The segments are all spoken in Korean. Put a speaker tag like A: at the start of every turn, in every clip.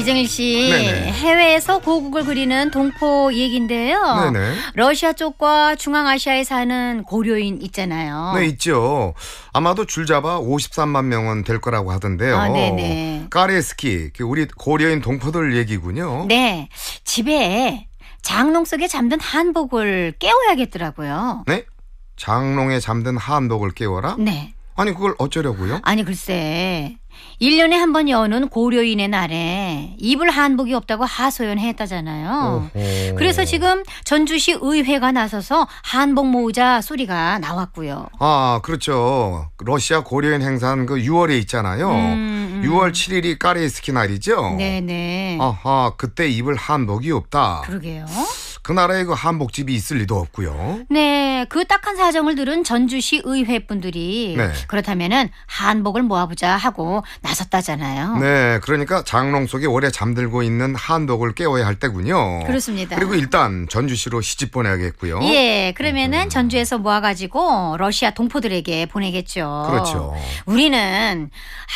A: 이정일 씨 네네. 해외에서 고국을 그리는 동포 얘기인데요 네네. 러시아 쪽과 중앙아시아에 사는 고려인 있잖아요. 네
B: 있죠. 아마도 줄 잡아 53만 명은 될 거라고 하던데요. 아, 네네. 까레스키 그 우리 고려인 동포들 얘기군요.
A: 네 집에 장롱 속에 잠든 한복을 깨워야겠더라고요.
B: 네? 장롱에 잠든 한복을 깨워라? 네. 아니 그걸 어쩌려고요?
A: 아니 글쎄 1년에 한 번 여는 고려인의 날에 입을 한복이 없다고 하소연했다잖아요. 어허. 네. 그래서 지금 전주시 의회가 나서서 한복 모으자 소리가 나왔고요.
B: 아, 그렇죠. 러시아 고려인 행사는 그 6월에 있잖아요. 음, 음. 6월 7일이 까레이스키 날이죠.
A: 네네. 네.
B: 아하, 그때 입을 한복이 없다. 그러게요. 그 나라에 그 한복집이 있을 리도 없고요.
A: 네, 그 딱한 사정을 들은 전주시 의회 분들이 네. 그렇다면은 한복을 모아보자 하고 나섰다잖아요.
B: 네, 그러니까 장롱 속에 오래 잠들고 있는 한복을 깨워야 할 때군요. 그렇습니다. 그리고 일단 전주시로 시집 보내야겠고요.
A: 예, 그러면은 음. 전주에서 모아가지고 러시아 동포들에게 보내겠죠. 그렇죠. 우리는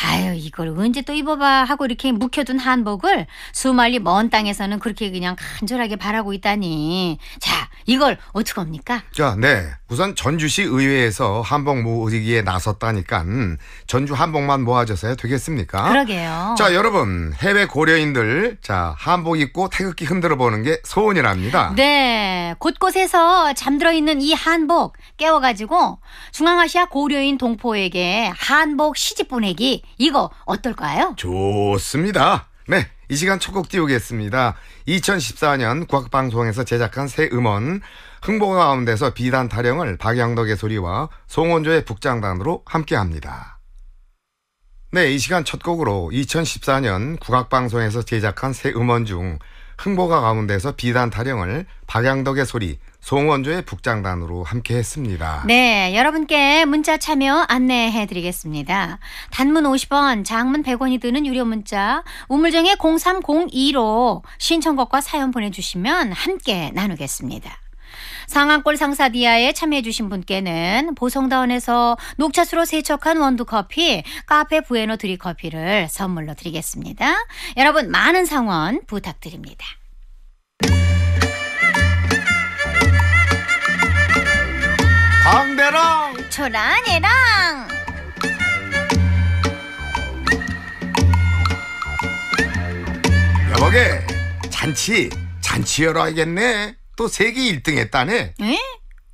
A: 아유 이걸 언제 또 입어봐 하고 이렇게 묵혀둔 한복을 수말리 먼 땅에서는 그렇게 그냥 간절하게 바라고 있다니. 네. 자 이걸 어떻게 합니까?
B: 자, 네. 우선 전주시 의회에서 한복 모으기에 나섰다니까 전주 한복만 모아져서야 되겠습니까? 그러게요. 자, 여러분 해외 고려인들 자 한복 입고 태극기 흔들어 보는 게 소원이랍니다.
A: 네, 곳곳에서 잠들어 있는 이 한복 깨워가지고 중앙아시아 고려인 동포에게 한복 시집 보내기 이거 어떨까요?
B: 좋습니다. 네, 이 시간 첫 곡 띄우겠습니다. 2014년 국악방송에서 제작한 새 음원 흥보 가운데서 비단 타령을 박양덕의 소리와 송원조의 북장단으로 함께합니다. 네, 이 시간 첫 곡으로 2014년 국악방송에서 제작한 새 음원 중 흥보가 가운데서 비단 타령을 박양덕의 소리, 송원조의 북장단으로 함께 했습니다.
A: 네, 여러분께 문자 참여 안내해 드리겠습니다. 단문 50원, 장문 100원이 드는 유료 문자 우물정의 0302로 신청곡과 사연 보내주시면 함께 나누겠습니다. 상한골 상사디아에 참여해주신 분께는 보성다운에서 녹차수로 세척한 원두커피, 카페 부에노 드립커피를 선물로 드리겠습니다. 여러분 많은 상원 부탁드립니다. 방대랑 초란 애랑
B: 여보게 잔치 잔치 열어야겠네 또 세계 1등 했다네
A: 에?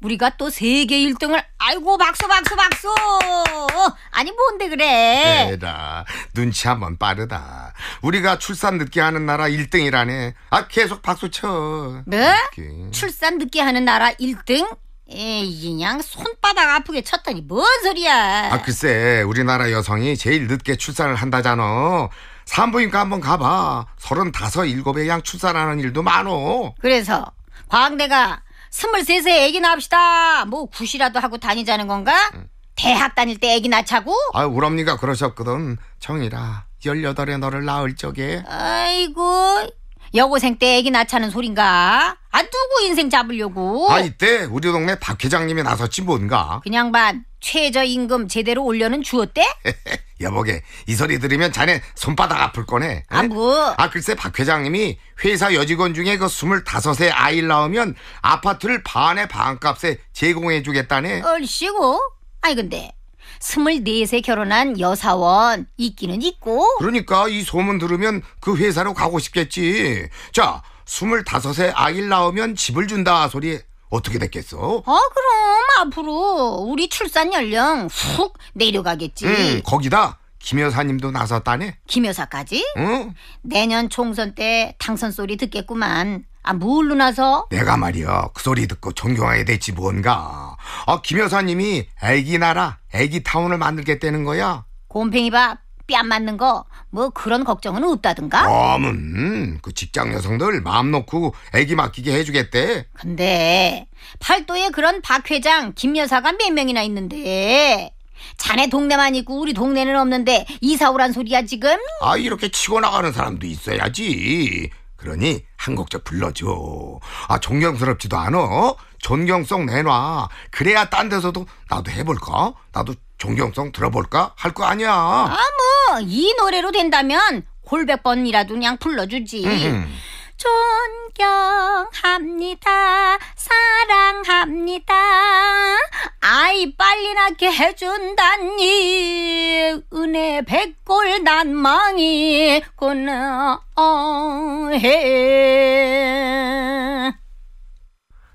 A: 우리가 또 세계 1등을 아이고 박수 박수 박수 어, 아니 뭔데 그래
B: 에라 눈치 한번 빠르다 우리가 출산 늦게 하는 나라 1등이라네 아 계속 박수 쳐
A: 네? 이게 출산 늦게 하는 나라 1등 에이 그냥 손바닥 아프게 쳤더니 뭔 소리야 아
B: 글쎄 우리나라 여성이 제일 늦게 출산을 한다잖아 산부인과 한번 가봐 서른다섯 일곱에 양 출산하는 일도 많어
A: 그래서 광대가 스물셋에 애기 낳읍시다 뭐 굿이라도 하고 다니자는 건가? 응. 대학 다닐 때 애기 낳자고?
B: 아 우리 엄니가 그러셨거든 정이라 열여덟에 너를 낳을 적에
A: 아이고 여고생 때 애기 낳자는 소린가? 아 누구 인생 잡으려고? 아
B: 이때 우리 동네 박 회장님이 나섰지 뭔가.
A: 그냥 반 최저임금 제대로 올려는 주었대?
B: 여보게 이 소리 들으면 자네 손바닥 아플 거네. 아 뭐? 아 글쎄 박 회장님이 회사 여직원 중에 그 스물다섯에 아이를 낳으면 아파트를 반의 반값에 제공해주겠다네.
A: 얼씨구? 아니 근데 24세 결혼한 여사원 있기는 있고.
B: 그러니까 이 소문 들으면 그 회사로 가고 싶겠지. 자, 25세 아이를 낳으면 집을 준다 소리 어떻게 됐겠어?
A: 아, 그럼 앞으로 우리 출산 연령 훅 내려가겠지. 음,
B: 거기다 김 여사님도 나섰다네.
A: 김 여사까지? 응. 내년 총선 때 당선 소리 듣겠구만. 아, 뭘로 나서?
B: 내가 말이야 그 소리 듣고 존경하게 됐지 뭔가. 아, 김 여사님이 애기 나라,
A: 애기 타운을 만들겠다는 거야. 곰팽이 밥, 뺨 맞는 거, 뭐 그런 걱정은 없다든가?
B: 어문 그 직장 여성들 마음 놓고 애기 맡기게 해주겠대.
A: 근데 팔도에 그런 박 회장, 김 여사가 몇 명이나 있는데 자네 동네만 있고 우리 동네는 없는데 이사 오란 소리야 지금?
B: 아 이렇게 치고 나가는 사람도 있어야지. 그러니 한 곡저 불러줘. 아 존경스럽지도 않어. 존경성 내놔. 그래야 딴 데서도 나도 해볼까? 나도 존경성 들어볼까? 할 거 아니야.
A: 아뭐이 노래로 된다면 골백번이라도 그냥 불러주지. 음. 존경합니다. 사랑합니다. 아이 빨리 낳게 해준다니 은혜 백골 난망이구나 어, 해.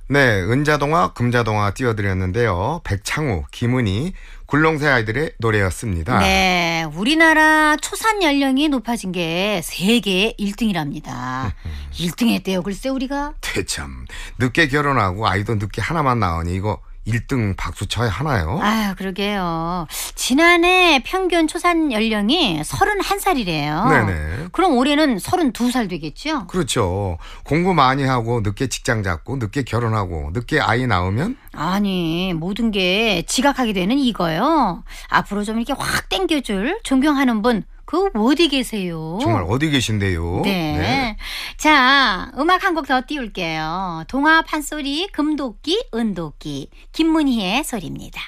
B: 네, 은자동화, 금자동화 띄워드렸는데요. 백창우, 김은희, 굴렁쇠 아이들의 노래였습니다.
A: 네, 우리나라 초산 연령이 높아진 게 세계 1등이랍니다. 1등 했대요, 글쎄 우리가.
B: 대참, 늦게 결혼하고 아이도 늦게 하나만 낳으니 이거 1등 박수 쳐야 하나요?
A: 아 그러게요. 지난해 평균 초산 연령이 31살이래요. 네네. 그럼 올해는 32살 되겠죠?
B: 그렇죠. 공부 많이 하고 늦게 직장 잡고 늦게 결혼하고 늦게 아이 낳으면
A: 아니, 모든 게 지각하게 되는 이거요. 앞으로 좀 이렇게 확 땡겨줄 존경하는 분그 어디 계세요? 정말
B: 어디 계신데요? 네. 네.
A: 자, 음악 한 곡 더 띄울게요. 동화 판소리 금도끼 은도끼 김문희의 소리입니다.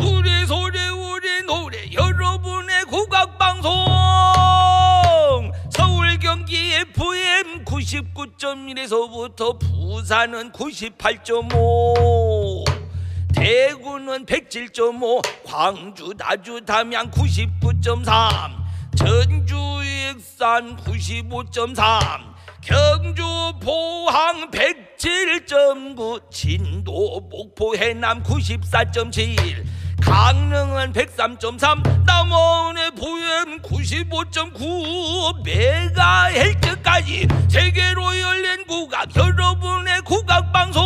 A: 우리 소리 우리 노래 여러분의 국악 방송 서울 경기 FM 99.1에서부터 부산은 98.5
B: 대구는 107.5 광주 나주 담양 99.3
A: 전주 익산 95.3 경주 포항 107.9 진도 목포 해남 94.7 강릉은 103.3 남원의 부엠 95.9 메가헬트까지 세계로 열린 국악 여러분의 국악방송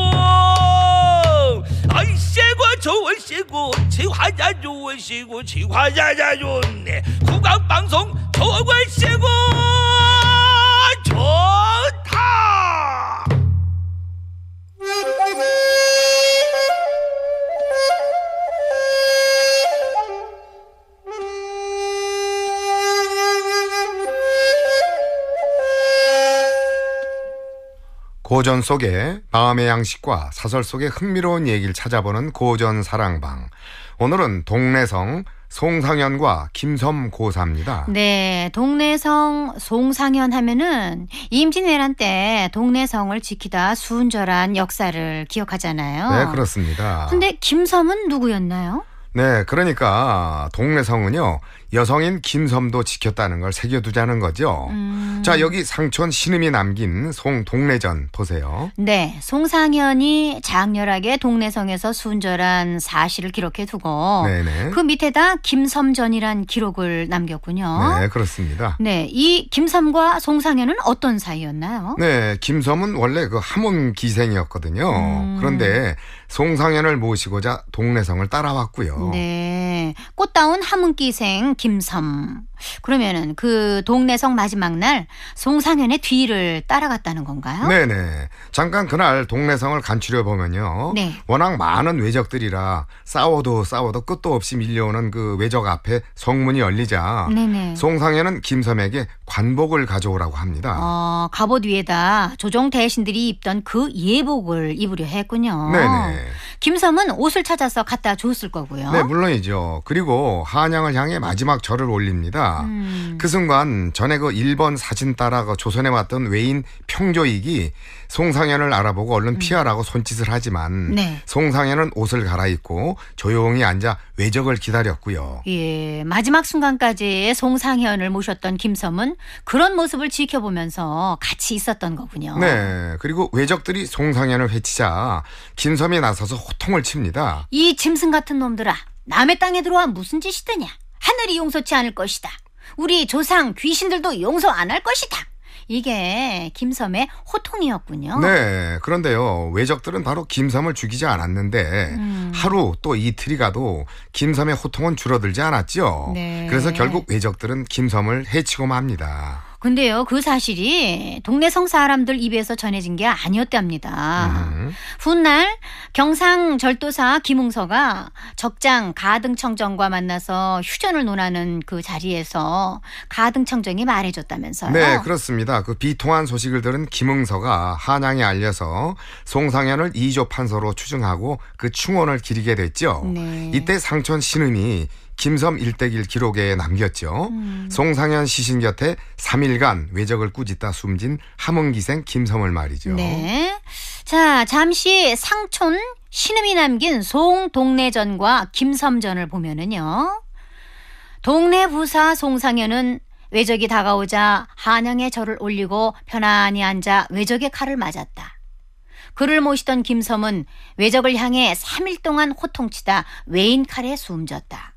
A: 얼씨구 저얼씨구 지화자 조얼씨구 지화자자 좋네 구강방송 저얼씨구 좋다
B: 고전 속에 마음의 양식과 사설 속의 흥미로운 얘기를 찾아보는 고전 사랑방. 오늘은 동네성 송상현과 김섬 고사입니다.
A: 네, 동네성 송상현 하면은 임진왜란 때 동네성을 지키다 순절한 역사를 기억하잖아요. 네,
B: 그렇습니다.
A: 근데 김섬은 누구였나요?
B: 네, 그러니까 동네성은요 여성인 김섬도 지켰다는 걸 새겨두자는 거죠. 음. 자, 여기 상촌 신음이 남긴 송동래전 보세요.
A: 네, 송상현이 장렬하게 동래성에서 순절한 사실을 기록해 두고 네네. 그 밑에다 김섬전이란 기록을 남겼군요. 네,
B: 그렇습니다.
A: 네, 이 김섬과 송상현은 어떤 사이였나요?
B: 네, 김섬은 원래 그 함원 기생이었거든요. 음. 그런데 송상현을 모시고자 동래성을 따라왔고요.
A: 네. 꽃다운 하문기생 김섬. 그러면은 그 동네 성 마지막 날 송상현의 뒤를 따라갔다는 건가요?
B: 네네. 잠깐 그날 동네 성을 간추려 보면요. 네. 워낙 많은 외적들이라 싸워도 싸워도 끝도 없이 밀려오는 그 외적 앞에 성문이 열리자 네네. 송상현은 김섬에게 관복을 가져오라고 합니다.
A: 어, 갑옷 위에다 조정 대신들이 입던 그 예복을 입으려 했군요. 네네. 김섬은 옷을 찾아서 갖다 줬을 거고요. 네,
B: 물론이죠. 그리고 한양을 향해 마지막 절을 올립니다. 음. 그 순간 전에 그 일본 사진 따라 그 조선에 왔던 외인 평조익이 송상현을 알아보고 얼른 음. 피하라고 손짓을 하지만 네. 송상현은 옷을 갈아입고 조용히 앉아 외적을 기다렸고요.
A: 예, 마지막 순간까지 송상현을 모셨던 김섬은 그런 모습을 지켜보면서 같이 있었던 거군요.
B: 네, 그리고 외적들이 송상현을 회치자 김섬이 나서서 호통을 칩니다.
A: 이 짐승 같은 놈들아, 남의 땅에 들어와 무슨 짓이더냐? 하늘이 용서치 않을 것이다. 우리 조상 귀신들도 용서 안 할 것이다. 이게 김섬의 호통이었군요. 네.
B: 그런데요. 외적들은 바로 김섬을 죽이지 않았는데 음. 하루 또 이틀이 가도 김섬의 호통은 줄어들지 않았죠. 네. 그래서 결국 외적들은 김섬을 해치고 맙니다.
A: 근데요, 그 사실이 동네 성 사람들 사 입에서 전해진 게 아니었답니다. 음. 훗날 경상절도사 김웅서가 적장 가등청정과 만나서 휴전을 논하는 그 자리에서 가등청정이 말해줬다면서요? 네,
B: 그렇습니다. 그 비통한 소식을 들은 김웅서가 한양에 알려서 송상현을 이조 판서로 추증하고 그 충원을 기리게 됐죠. 네. 이때 상촌 신음이 김섬 일대길 기록에 남겼죠. 음. 송상현 시신 곁에 3일간 외적을 꾸짖다 숨진 함흥기생 김섬을 말이죠.
A: 네. 자, 잠시 상촌 신음이 남긴 송동래전과 김섬전을 보면은요. 동래 부사 송상현은 외적이 다가오자 한양의 절을 올리고 편안히 앉아 외적의 칼을 맞았다. 그를 모시던 김섬은 외적을 향해 3일 동안 호통치다 외인 칼에 숨졌다.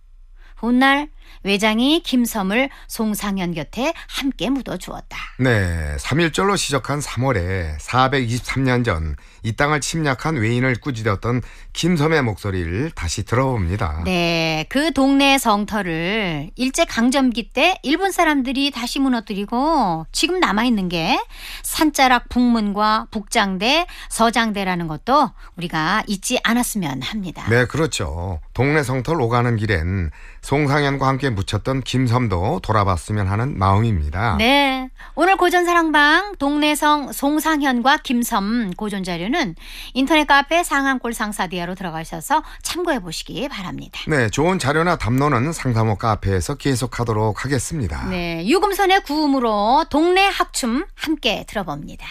A: 훗날 외장이 김섬을 송상현 곁에 함께 묻어 주었다.
B: 네, 3일절로 시작한 3월에 423년 전 이 땅을 침략한 외인을 꾸짖었던 김섬의 목소리를 다시 들어봅니다.
A: 네, 그 동네 성터를 일제 강점기 때 일본 사람들이 다시 무너뜨리고 지금 남아 있는 게 산자락 북문과 북장대, 서장대라는 것도 우리가 잊지 않았으면 합니다.
B: 네, 그렇죠. 동네 성터를 오가는 길엔 송상현과 함께 함께 묻혔던 김섬도 돌아봤으면 하는 마음입니다.
A: 네. 오늘 고전사랑방 동네성 송상현과 김섬 고전 자료는 인터넷 카페 상암골 상사디아로 들어가셔서 참고해 보시기 바랍니다.
B: 네. 좋은 자료나 담론은 상담호 카페에서 계속하도록 하겠습니다.
A: 네. 유금선의 구음으로 동네 학춤 함께 들어봅니다.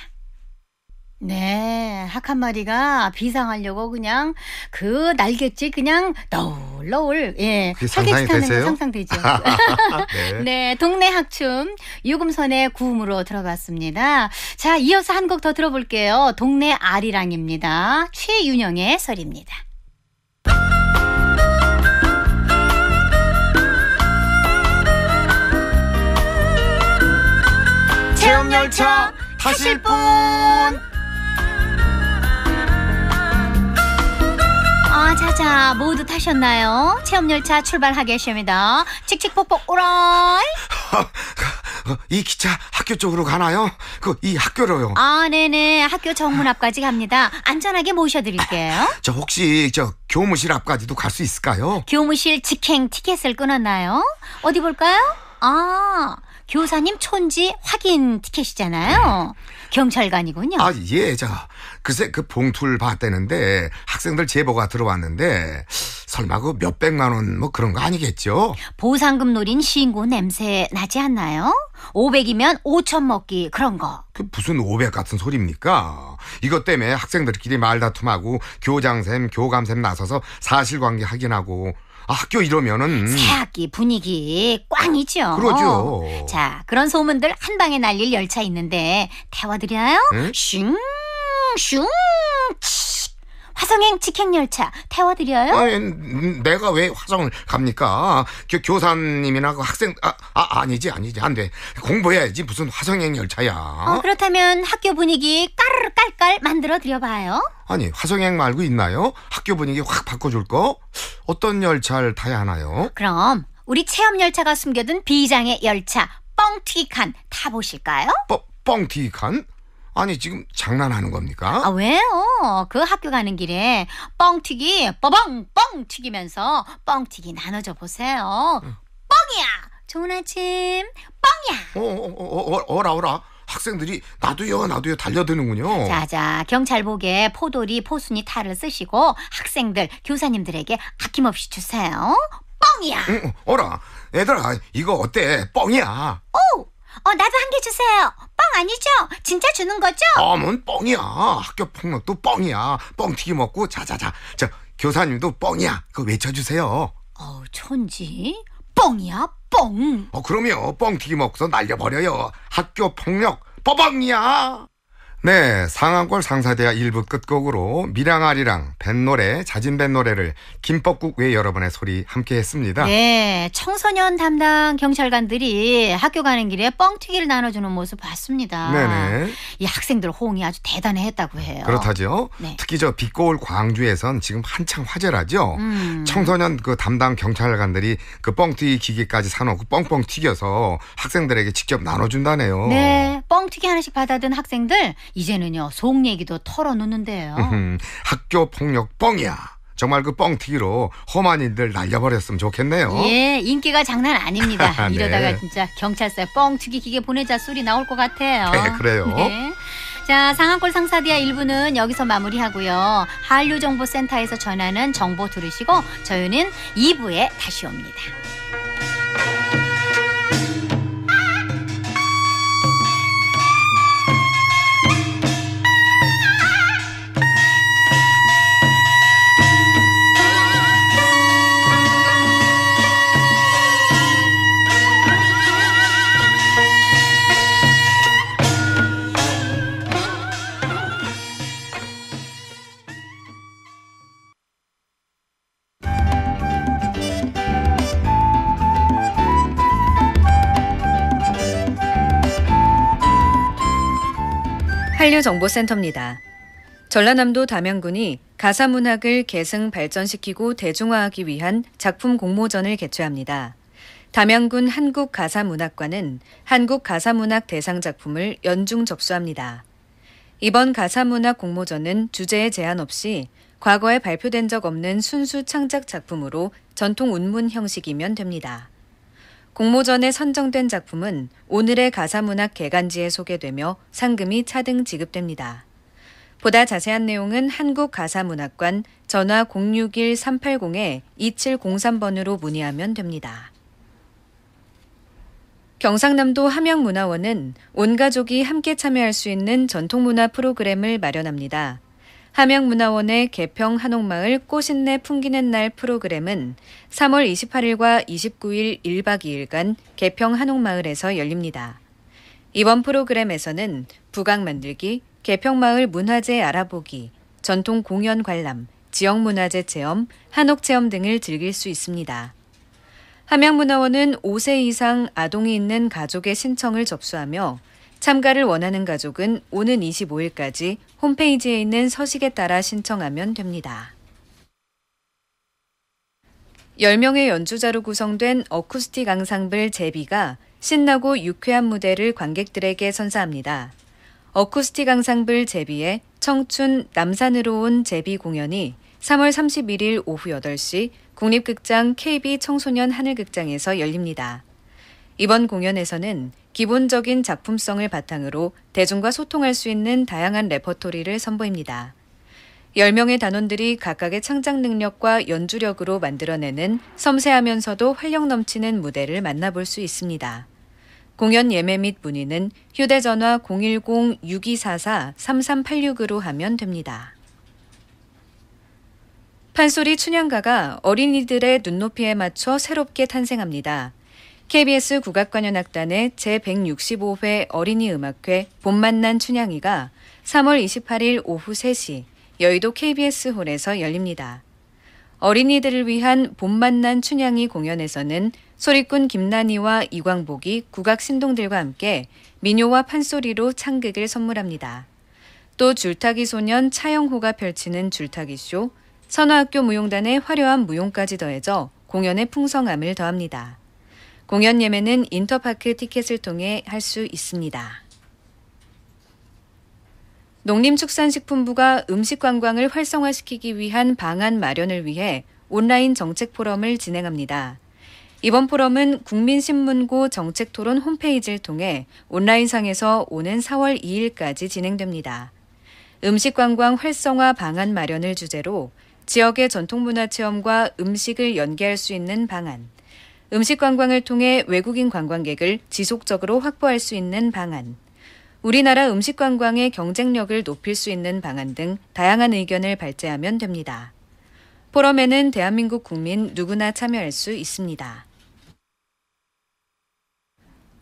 A: 네, 학 한 마리가 비상하려고 그냥 그날갯지 그냥 너울너울 예, 활개치 타는 되세 상상되죠. 네. 네, 동네 학춤 유금선의 구음으로 들어봤습니다. 자, 이어서 한 곡 더 들어볼게요. 동네 아리랑입니다. 최윤영의 설입니다. 체험 열차 타실 분. 자자 모두 타셨나요? 체험열차 출발하겠습니다. 칙칙폭폭 오라이.
B: 이 기차 학교 쪽으로 가나요? 그 이 학교로요.
A: 아 네네 학교 정문 앞까지 갑니다. 안전하게 모셔드릴게요. 아,
B: 저 혹시 저 교무실 앞까지도
A: 갈 수 있을까요? 교무실 직행 티켓을 끊었나요? 어디 볼까요? 아 교사님 촌지 확인 티켓이잖아요. 경찰관이군요. 아,
B: 예. 자, 글쎄 그 봉투를 봤다는데 학생들 제보가 들어왔는데 설마 그 몇백만 원 뭐 그런 거 아니겠죠?
A: 보상금 노린 시인고 냄새 나지 않나요? 500이면 5천 먹기 그런 거.
B: 그 무슨 500 같은 소리입니까? 이것 때문에 학생들끼리 말다툼하고 교장쌤, 교감쌤 나서서 사실관계 확인하고 아, 학교 이러면은 새
A: 학기 분위기 꽝이죠. 그러죠. 자, 그런 소문들 한 방에 날릴 열차 있는데 태워드려요? 응? 슝, 슝. 화성행 직행열차 태워드려요? 아, 니
B: 음, 내가 왜 화성을 갑니까? 교, 교사님이나 그 학생, 아, 아, 아니지, 아니지, 안 돼. 공부해야지. 무슨 화성행 열차야. 어,
A: 그렇다면 학교 분위기 까르르 깔깔 만들어드려봐요.
B: 아니, 화성행 말고 있나요? 학교 분위기 확 바꿔줄 거? 어떤 열차를 타야 하나요?
A: 그럼, 우리 체험 열차가 숨겨둔 비장의 열차, 뻥튀기 칸 타보실까요? 뻥, 뻥튀기 칸? 아니 지금
B: 장난하는 겁니까?
A: 아 왜요? 그 학교 가는 길에 뻥튀기 뻥뻥 뻥 튀기면서 뻥튀기 나눠줘 보세요. 뻥이야. 좋은 아침.
B: 뻥이야. 어어어어 어, 어, 어, 라 어라. 학생들이 나도요 나도요 달려드는군요.
A: 자자 경찰복에 포돌이 포순이 탈을 쓰시고 학생들 교사님들에게 아낌없이 주세요.
B: 뻥이야. 응, 어라 얘들아 이거 어때? 뻥이야.
A: 오 어, 나도 한 개 주세요. 뻥 아니죠? 진짜 주는 거죠? 뻥은 아,
B: 뻥이야. 학교 폭력도 뻥이야. 뻥튀기 먹고 자자자. 저 교사님도 뻥이야. 그거 외쳐주세요.
A: 어, 천지. 뻥이야, 뻥.
B: 어, 그럼요. 뻥튀기 먹고서 날려버려요. 학교 폭력, 뻥뻥이야. 네, 상암골 상사대야 1부 끝곡으로 미랑아리랑 뱃노래, 자진 뱃노래를 김법국 외 여러분의 소리 함께 했습니다.
A: 네, 청소년 담당 경찰관들이 학교 가는 길에 뻥튀기를 나눠주는 모습 봤습니다. 네네. 이 학생들 호응이 아주 대단했다고 해 해요.
B: 그렇다죠. 네. 특히 저 빛고울 광주에선 지금 한창 화제라죠. 음. 청소년 그 담당 경찰관들이 그 뻥튀기 기계까지 사놓고 뻥뻥 튀겨서 학생들에게 직접 나눠준다네요.
A: 네, 뻥튀기 하나씩 받아든 학생들 이제는요 속 얘기도 털어놓는데요.
B: 음, 학교 폭력 뻥이야. 정말 그 뻥튀기로 험한 인들 날려버렸으면 좋겠네요. 예,
A: 인기가 장난 아닙니다. 네. 이러다가 진짜 경찰서에 뻥튀기 기계 보내자 소리 나올 것 같아요. 네, 그래요. 네. 자, 상한골 상사디아 1부는 여기서 마무리하고요. 한류정보센터에서 전하는 정보 들으시고 저희는 2부에 다시 옵니다.
C: 문화정보센터입니다. 전라남도 담양군이 가사 문학을 계승 발전시키고 대중화하기 위한 작품 공모전을 개최합니다. 담양군 한국가사문학관은 한국가사문학 대상 작품을 연중 접수합니다. 이번 가사문학 공모전은 주제에 제한 없이 과거에 발표된 적 없는 순수 창작 작품으로 전통 운문 형식이면 됩니다. 공모전에 선정된 작품은 오늘의 가사문학 개간지에 소개되며 상금이 차등 지급됩니다. 보다 자세한 내용은 한국가사문학관 전화 061-380-2703번으로 문의하면 됩니다. 경상남도 함양문화원은 온 가족이 함께 참여할 수 있는 전통문화 프로그램을 마련합니다. 함양문화원의 개평 한옥마을 꽃인내 풍기는 날 프로그램은 3월 28일과 29일 1박 2일간 개평 한옥마을에서 열립니다. 이번 프로그램에서는 부각 만들기, 개평마을 문화재 알아보기, 전통 공연 관람, 지역문화재 체험, 한옥체험 등을 즐길 수 있습니다. 함양문화원은 5세 이상 아동이 있는 가족의 신청을 접수하며 참가를 원하는 가족은 오는 25일까지 홈페이지에 있는 서식에 따라 신청하면 됩니다. 10명의 연주자로 구성된 어쿠스틱 앙상블 제비가 신나고 유쾌한 무대를 관객들에게 선사합니다. 어쿠스틱 앙상블 제비의 청춘 남산으로 온 제비 공연이 3월 31일 오후 8시 국립극장 KB 청소년 하늘극장에서 열립니다. 이번 공연에서는 기본적인 작품성을 바탕으로 대중과 소통할 수 있는 다양한 레퍼토리를 선보입니다. 10명의 단원들이 각각의 창작 능력과 연주력으로 만들어내는 섬세하면서도 활력 넘치는 무대를 만나볼 수 있습니다. 공연 예매 및 문의는 휴대전화 010-6244-3386으로 하면 됩니다. 판소리 춘향가가 어린이들의 눈높이에 맞춰 새롭게 탄생합니다. KBS 국악관현악단의 제165회 어린이 음악회 봄만난 춘향이가 3월 28일 오후 3시 여의도 KBS 홀에서 열립니다. 어린이들을 위한 봄만난 춘향이 공연에서는 소리꾼 김나니와 이광복이 국악 신동들과 함께 민요와 판소리로 창극을 선물합니다. 또 줄타기 소년 차영호가 펼치는 줄타기 쇼, 선화학교 무용단의 화려한 무용까지 더해져 공연의 풍성함을 더합니다. 공연 예매는 인터파크 티켓을 통해 할 수 있습니다. 농림축산식품부가 음식관광을 활성화시키기 위한 방안 마련을 위해 온라인 정책 포럼을 진행합니다. 이번 포럼은 국민신문고 정책토론 홈페이지를 통해 온라인상에서 오는 4월 2일까지 진행됩니다. 음식관광 활성화 방안 마련을 주제로 지역의 전통문화 체험과 음식을 연계할 수 있는 방안, 음식 관광을 통해 외국인 관광객을 지속적으로 확보할 수 있는 방안, 우리나라 음식 관광의 경쟁력을 높일 수 있는 방안 등 다양한 의견을 발제하면 됩니다. 포럼에는 대한민국 국민 누구나 참여할 수 있습니다.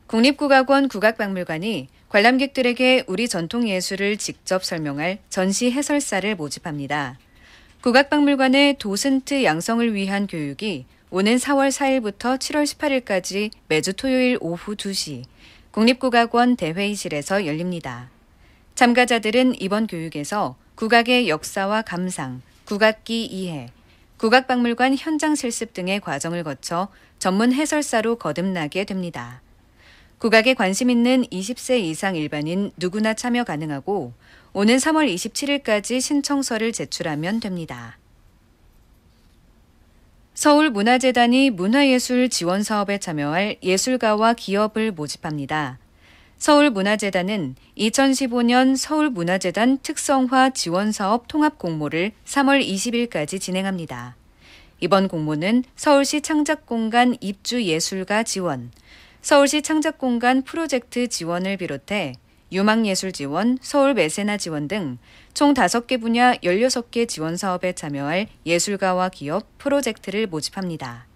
C: 국립국악원 국악박물관이 관람객들에게 우리 전통예술을 직접 설명할 전시 해설사를 모집합니다. 국악박물관의 도슨트 양성을 위한 교육이 오는 4월 4일부터 7월 18일까지 매주 토요일 오후 2시 국립국악원 대회의실에서 열립니다. 참가자들은 이번 교육에서 국악의 역사와 감상, 국악기 이해, 국악박물관 현장 실습 등의 과정을 거쳐 전문 해설사로 거듭나게 됩니다. 국악에 관심 있는 20세 이상 일반인 누구나 참여 가능하고 오는 3월 27일까지 신청서를 제출하면 됩니다. 서울문화재단이 문화예술 지원 사업에 참여할 예술가와 기업을 모집합니다. 서울문화재단은 2015년 서울문화재단 특성화 지원사업 통합 공모를 3월 20일까지 진행합니다. 이번 공모는 서울시 창작공간 입주예술가 지원, 서울시 창작공간 프로젝트 지원을 비롯해 유망예술 지원, 서울 메세나 지원 등총 5개 분야 16개 지원 사업에 참여할 예술가와 기업 프로젝트를 모집합니다.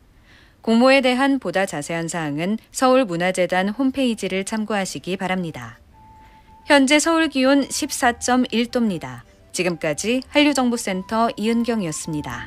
C: 공모에 대한 보다 자세한 사항은 서울문화재단 홈페이지를 참고하시기 바랍니다. 현재 서울 기온 14.1도입니다. 지금까지 한류정보센터 이은경이었습니다.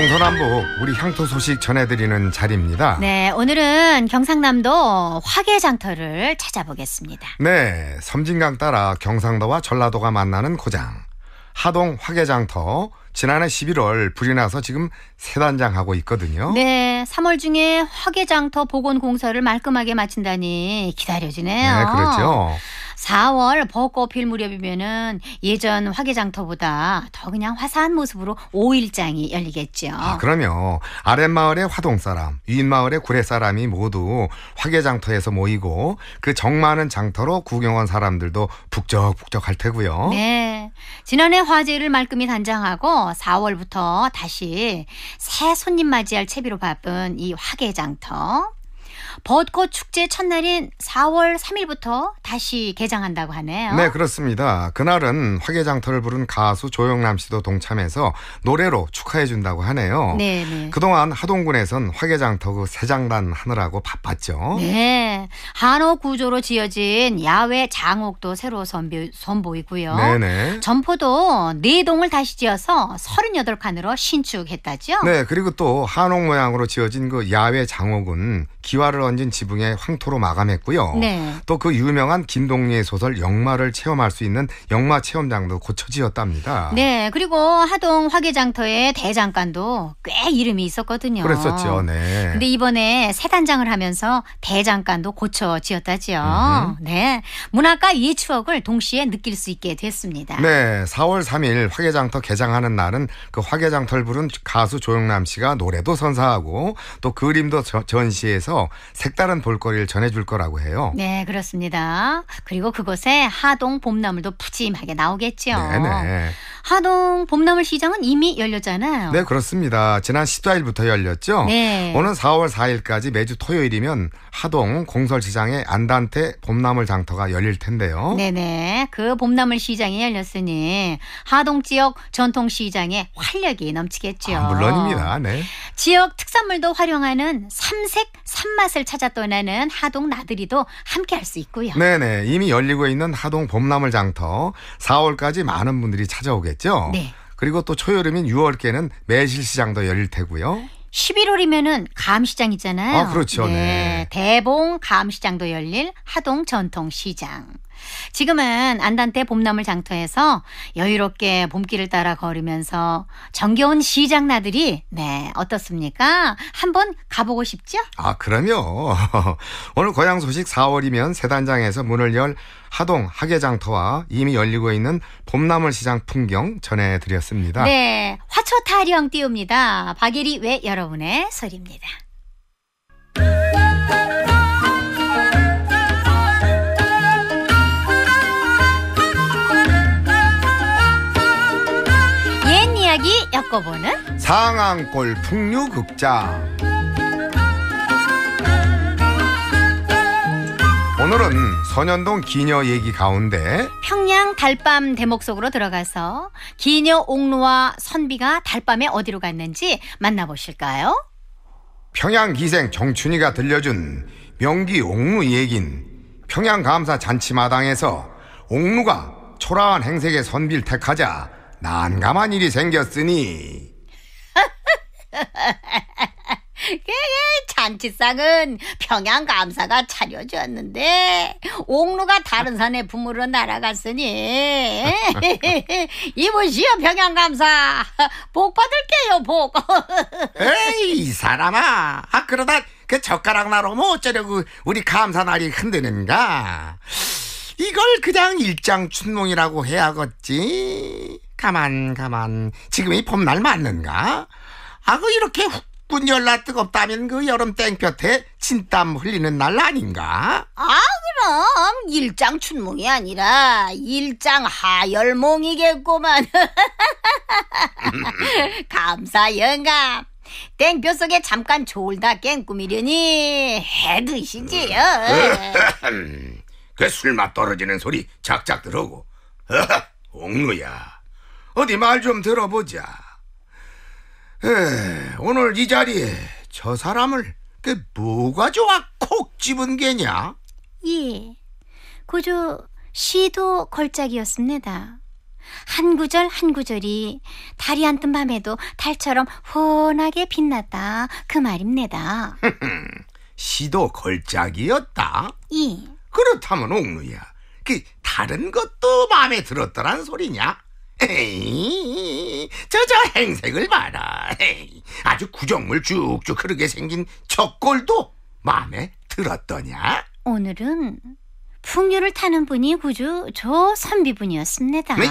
B: 동서남북 우리 향토 소식 전해드리는 자리입니다.
A: 네, 오늘은 경상남도 화계장터를 찾아보겠습니다.
B: 네, 섬진강 따라 경상도와 전라도가 만나는 고장 하동 화계장터 지난해 11월 불이 나서 지금 세 단장 하고 있거든요.
A: 네, 3월 중에 화개장터 복원 공사를 말끔하게 마친다니 기다려지네요. 네, 그렇죠. 4월 벚꽃 필 무렵이면은 예전 화개장터보다 더 그냥 화사한 모습으로 5일장이 열리겠죠. 아,
B: 그러면 아랫마을의 화동 사람, 윗마을의 구례 사람이 모두 화개장터에서 모이고 그 정많은 장터로 구경 한 사람들도 북적북적 할 테고요.
A: 네. 지난해 화재를 말끔히 단장하고 4월부터 다시 새 손님 맞이할 채비로 바쁜 이 화개장터 벚꽃 축제 첫날인 4월 3일부터 다시 개장한다고 하네요. 네,
B: 그렇습니다. 그날은 화개장터를 부른 가수 조영남 씨도 동참해서 노래로 축하해 준다고 하네요. 네, 네. 그동안 하동군에선 화개장터 그 세장단 하느라고 바빴죠.
A: 네. 한옥 구조로 지어진 야외 장옥도 새로 선보, 이고요 네, 네. 점포도 네 동을 다시 지어서 38칸으로 신축했다죠. 네,
B: 그리고 또 한옥 모양으로 지어진 그 야외 장옥은 기와를 깃발을 얹은 지붕에 황토로 마감했고요. 네. 또그 유명한 김동리의 소설 영마를 체험할 수 있는 영마 체험장도 고쳐지었답니다.
A: 네. 그리고 하동 화개장터의 대장간도 꽤 이름이 있었거든요. 그랬었죠. 네. 근데 이번에 새 단장을 하면서 대장간도 고쳐지었다지요. 음흠. 네. 문학과 이 추억을 동시에 느낄 수 있게 됐습니다.
B: 네. 4월 3일 화개장터 개장하는 날은 그 화개장터를 부른 가수 조영남 씨가 노래도 선사하고 또 그림도 전시해서 색다른 볼거리를 전해줄 거라고 해요.
A: 네, 그렇습니다. 그리고 그곳에 하동 봄나물도 푸짐하게 나오겠죠. 네네. 네. 하동 봄나물 시장은 이미 열렸잖아요. 네,
B: 그렇습니다. 지난 14일부터 열렸죠. 네. 오는 4월 4일까지 매주 토요일이면 하동 공설시장의 안단테 봄나물 장터가 열릴 텐데요. 네네.
A: 네. 그 봄나물 시장이 열렸으니 하동 지역 전통시장에 활력이 넘치겠죠. 아, 물론입니다. 네. 지역 특산물도 활용하는 삼색 산맛을 햇을 찾아 떠나는 하동 나들이도 함께 할 수 있고요.
B: 네네. 이미 열리고 있는 하동 봄나물 장터 4월까지 많은 분들이 찾아오겠죠. 네. 그리고 또 초여름인 6월께는 매실시장도 열릴 테고요.
A: 11월이면은 감시장 있잖아요. 아, 그렇죠. 네. 네. 대봉 감시장도 열릴 하동 전통시장. 지금은 안단테 봄나물 장터에서 여유롭게 봄길을 따라 걸으면서 정겨운 시장 나들이 네 어떻습니까? 한번 가보고 싶죠?
B: 아 그럼요. 오늘 고향 소식 4월이면 세단장에서 문을 열 하동 하계장터와 이미 열리고 있는 봄나물 시장 풍경 전해드렸습니다.
A: 네 화초 타령 띄웁니다. 박예리 왜 여러분의 소리입니다. 엮어보는
B: 상암골 풍류극장 오늘은 선현동 기녀 얘기 가운데
A: 평양 달밤 대목 속으로 들어가서 기녀 옥루와 선비가 달밤에 어디로 갔는지 만나보실까요?
B: 평양 기생 정춘이가 들려준 명기 옥루 얘긴 평양 감사 잔치마당에서 옥루가 초라한 행색의 선비를 택하자 난감한 일이 생겼으니.
A: 그 잔치상은 평양 감사가 차려주는데 옥루가 다른 산에 부물어 날아갔으니 이보시오 평양 감사 복 받을게요 복. 에이
B: 사람아, 아 그러다 그 젓가락 나로 뭐 어쩌려고 우리 감사 날이 흔드는가? 이걸 그냥 일장 춘몽이라고 해야겠지. 가만 가만 지금이 봄날 맞는가? 아그 이렇게 훅군 열나 뜨겁다면 그 여름 땡볕에 진땀 흘리는 날 아닌가?
A: 아 그럼 일장춘몽이 아니라 일장하열몽이겠구만 감사 영감 땡볕 속에 잠깐 졸다 깬 꿈이려니 해 드시지요
B: 음. 그 술맛 떨어지는 소리 작작 들어고 오 옥루야 어디 말 좀 들어보자. 에, 오늘 이 자리에 저 사람을 그 뭐가 좋아 콕 집은 게냐?
A: 예, 고조 시도 걸작이었습니다. 한 구절 한 구절이 달이 안 뜬 밤에도 달처럼 훤하게 빛났다 그 말입니다.
B: 시도 걸작이었다. 예. 그렇다면 옥루야, 그 다른 것도 마음에 들었더란 소리냐? 에이, 저저 행색을 봐라. 에이, 아주 구정물 쭉쭉 흐르게 생긴 적골도 마음에 들었더냐?
A: 오늘은 풍류를 타는 분이 구주 조 선비분이었습니다. 네?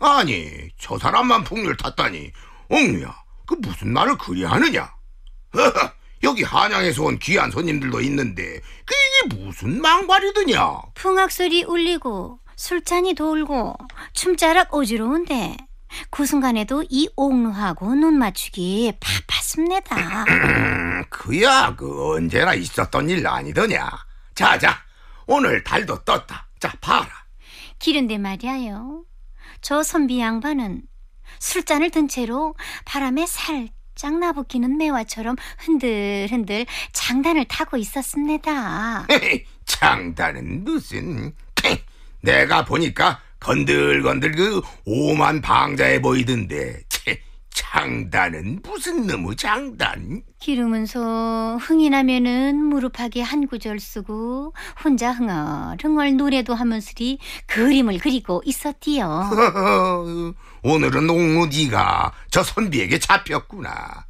B: 아니, 저 사람만 풍류를 탔다니. 옥류야, 그 무슨 말을 그리 하느냐? 허허, 여기 한양에서 온 귀한 손님들도 있는데 그게 무슨 망발이더냐?
A: 풍악 소리 울리고 술잔이 돌고 춤자락 어지러운데 그 순간에도 이 옥루하고 눈 맞추기 바빴습니다.
B: 그야 그 언제나 있었던 일 아니더냐. 자자 오늘 달도 떴다. 자 봐라.
A: 기른데 말이야요. 저 선비 양반은 술잔을 든 채로 바람에 살짝 나부끼는 매화처럼 흔들흔들 장단을 타고 있었습니다.
B: 장단은 무슨 내가 보니까 건들건들 그 오만 방자해 보이던데. 채, 장단은 무슨 놈의 장단?
A: 기름은소 흥이 나면은 무릎하게 한 구절 쓰고 혼자 흥얼 흥얼 노래도 하면서리 그림을 그리고 있었디요.
B: 오늘은 옥무 니가 저 선비에게 잡혔구나.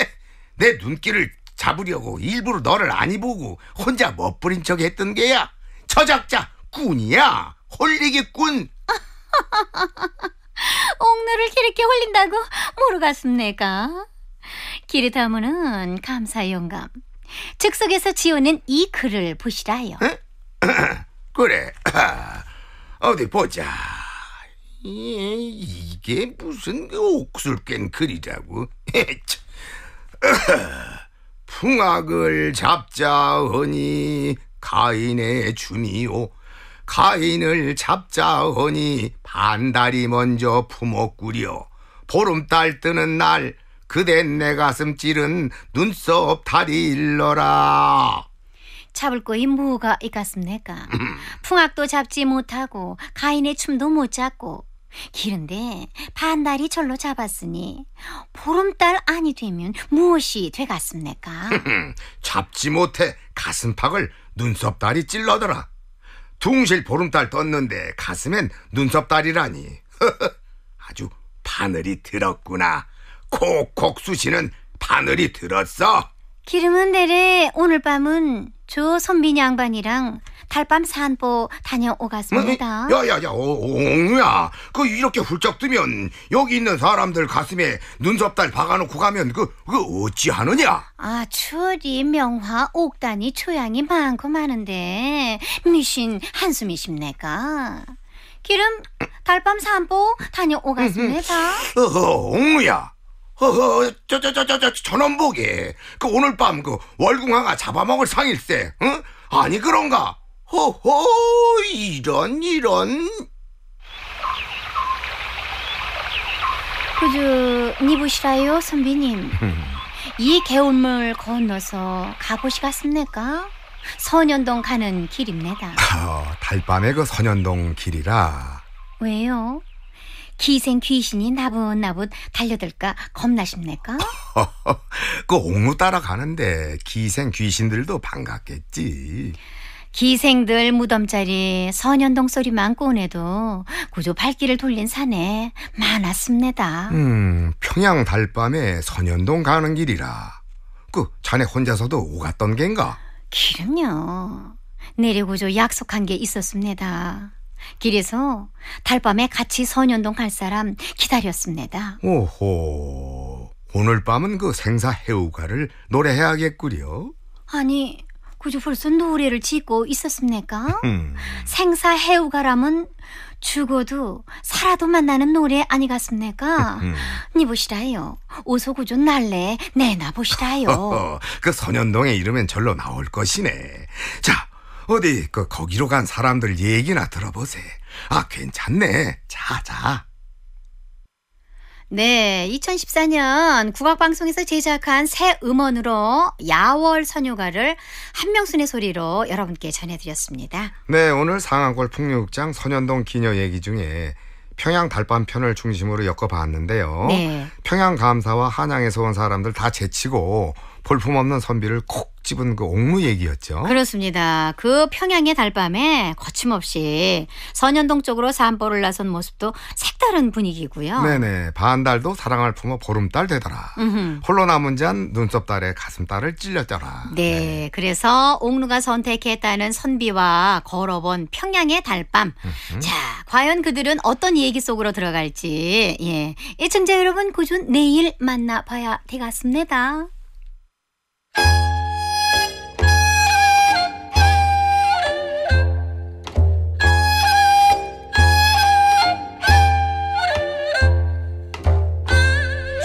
B: 내 눈길을 잡으려고 일부러 너를 아니 보고 혼자 멋부린 척 했던 게야. 저작자 꾼이야.
A: 홀리겠군. 옥노를 이렇게 홀린다고 모르겠습니까? 길이 다무는 감사 영감. 즉석에서 지어낸 이 글을 보시라요.
B: 그래. 어디 보자. 예, 이게 무슨 옥술 깬 글이라고. 풍악을 잡자 허니 가인의 주니오 가인을 잡자허니 반달이 먼저 품었구려. 보름달 뜨는 날 그댄 내 가슴 찌른 눈썹 다리
A: 일러라. 잡을 거이 뭐가 있겠습니까? 풍악도 잡지 못하고 가인의 춤도 못 잡고 기른데 반달이 절로 잡았으니 보름달 안이 되면 무엇이 되겠습니까?
B: 잡지 못해 가슴팍을 눈썹다리 찔러더라. 둥실 보름달 떴는데 가슴엔 눈썹달이라니. 아주 바늘이 들었구나. 콕콕 쑤시는 바늘이 들었어.
A: 기름 은대래 오늘 밤은 저 선빈 양반이랑 달밤 산보 다녀오겠습니다 야야야,
B: 뭐, 뭐, 어, 어, 옹야그 이렇게 훌쩍 뜨면 여기 있는 사람들 가슴에 눈썹달 박아놓고 가면 그, 그 어찌하느냐?
A: 아, 추리, 명화, 옥단이 초양이 많고 많은데 미신 한숨이 십내가. 기름 달밤 산보 다녀오갔습니다. 음,
B: 음. 어옹야 허허, 저, 저, 저, 저, 저, 전원복이. 그 오늘 밤 그 월궁화가 잡아먹을 상일세, 응? 아니, 그런가? 호호 이런 이런
A: 그저 니보시라요 선비님 이 개울물 건너서 가보시겠습니까? 선현동 가는 길입니다 어,
B: 아, 달밤에 그 선현동 길이라
A: 왜요? 기생 귀신이 나붓나붓 달려들까 겁나십니까?
B: 그 옥루 따라가는데 기생 귀신들도 반갑겠지
A: 기생들 무덤자리 선현동 소리만 꺼내도 구조 발길을 돌린 산에 많았습니다.
B: 음, 평양 달밤에 선현동 가는 길이라. 그 자네 혼자서도 오갔던
A: 게인가기름요내려구조 약속한 게 있었습니다. 길에서 달밤에 같이 선현동 갈 사람 기다렸습니다.
B: 오호. 오늘 밤은 그 생사 해우가를 노래해야겠구려.
A: 아니, 그저 벌써 노래를 짓고 있었습니까? 음. 생사해우가람은 죽어도 살아도 만나는 노래 아니겠습니까? 음. 니 보시라요. 오소구조 날래 내나 보시라요.
B: 그 선현동에 이름엔 절로 나올 것이네. 자 어디 그 거기로 간 사람들 얘기나 들어보세. 아 괜찮네. 자자.
A: 네, 2014년 국악방송에서 제작한 새 음원으로 야월 선효가를 한명순의 소리로 여러분께 전해드렸습니다.
B: 네, 오늘 상안골 풍류극장 선현동 기녀 얘기 중에 평양 달밤편을 중심으로 엮어봤는데요. 네. 평양 감사와 한양에서 온 사람들 다 제치고 볼품없는 선비를 콕 집은 그 옥무 얘기였죠.
A: 그렇습니다. 그 평양의 달밤에 거침없이 선현동 쪽으로 산보를 나선 모습도 색다른 분위기고요.
B: 네네. 반달도 사랑할 품어 보름달 되더라. 음흠. 홀로 남은 잔 눈썹달에 가슴달을 찔렸더라.
A: 네, 네. 그래서 옥루가 선택했다는 선비와 걸어본 평양의 달밤. 음흠. 자, 과연 그들은 어떤 얘기 속으로 들어갈지. 예. 애청자 여러분, 그중 내일 만나봐야 되겠습니다.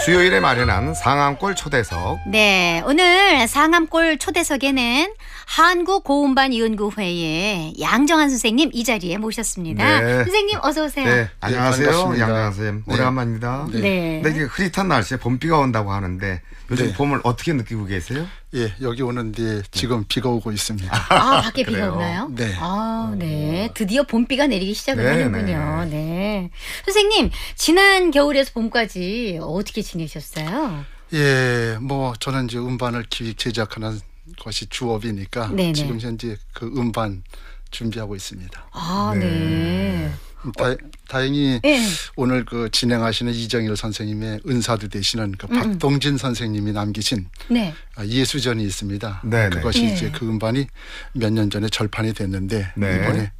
B: 수요일에 마련한 상암골 초대석.
A: 네, 오늘 상암골 초대석에는 한국고음반 이은구회의 양정환 선생님 이 자리에 모셨습니다. 네. 선생님 어서 오세요. 네, 네,
B: 안녕하세요. 반양정환 선생님. 네. 오랜만입니다. 네. 네. 네. 데 이게 흐릿한 날씨에 봄비가 온다고 하는데 요즘 네. 봄을 어떻게 느끼고 계세요? 예, 여기 오는데 네.
D: 지금 비가 오고 있습니다.
B: 아,
A: 아 밖에 비가 오나요? 네. 아, 네. 네. 드디어 봄비가 내리기 시작을 하는군요. 네. 선생님, 지난 겨울에서 봄까지 어떻게 지내셨어요?
D: 예, 뭐 저는 이제 음반을 기획 제작하는 것이 주업이니까 네네. 지금 현재 그 음반 준비하고 있습니다.
C: 아, 네.
D: 음, 다, 다행히 네. 오늘 그 진행하시는 이정일 선생님의 은사도 되시는 그 음, 음. 박동진 음. 선생님이 남기신 네. 아, 예수전이 있습니다. 네네. 그것이 네. 이제 그 음반이 몇 년 전에 절판이 됐는데 네. 이번에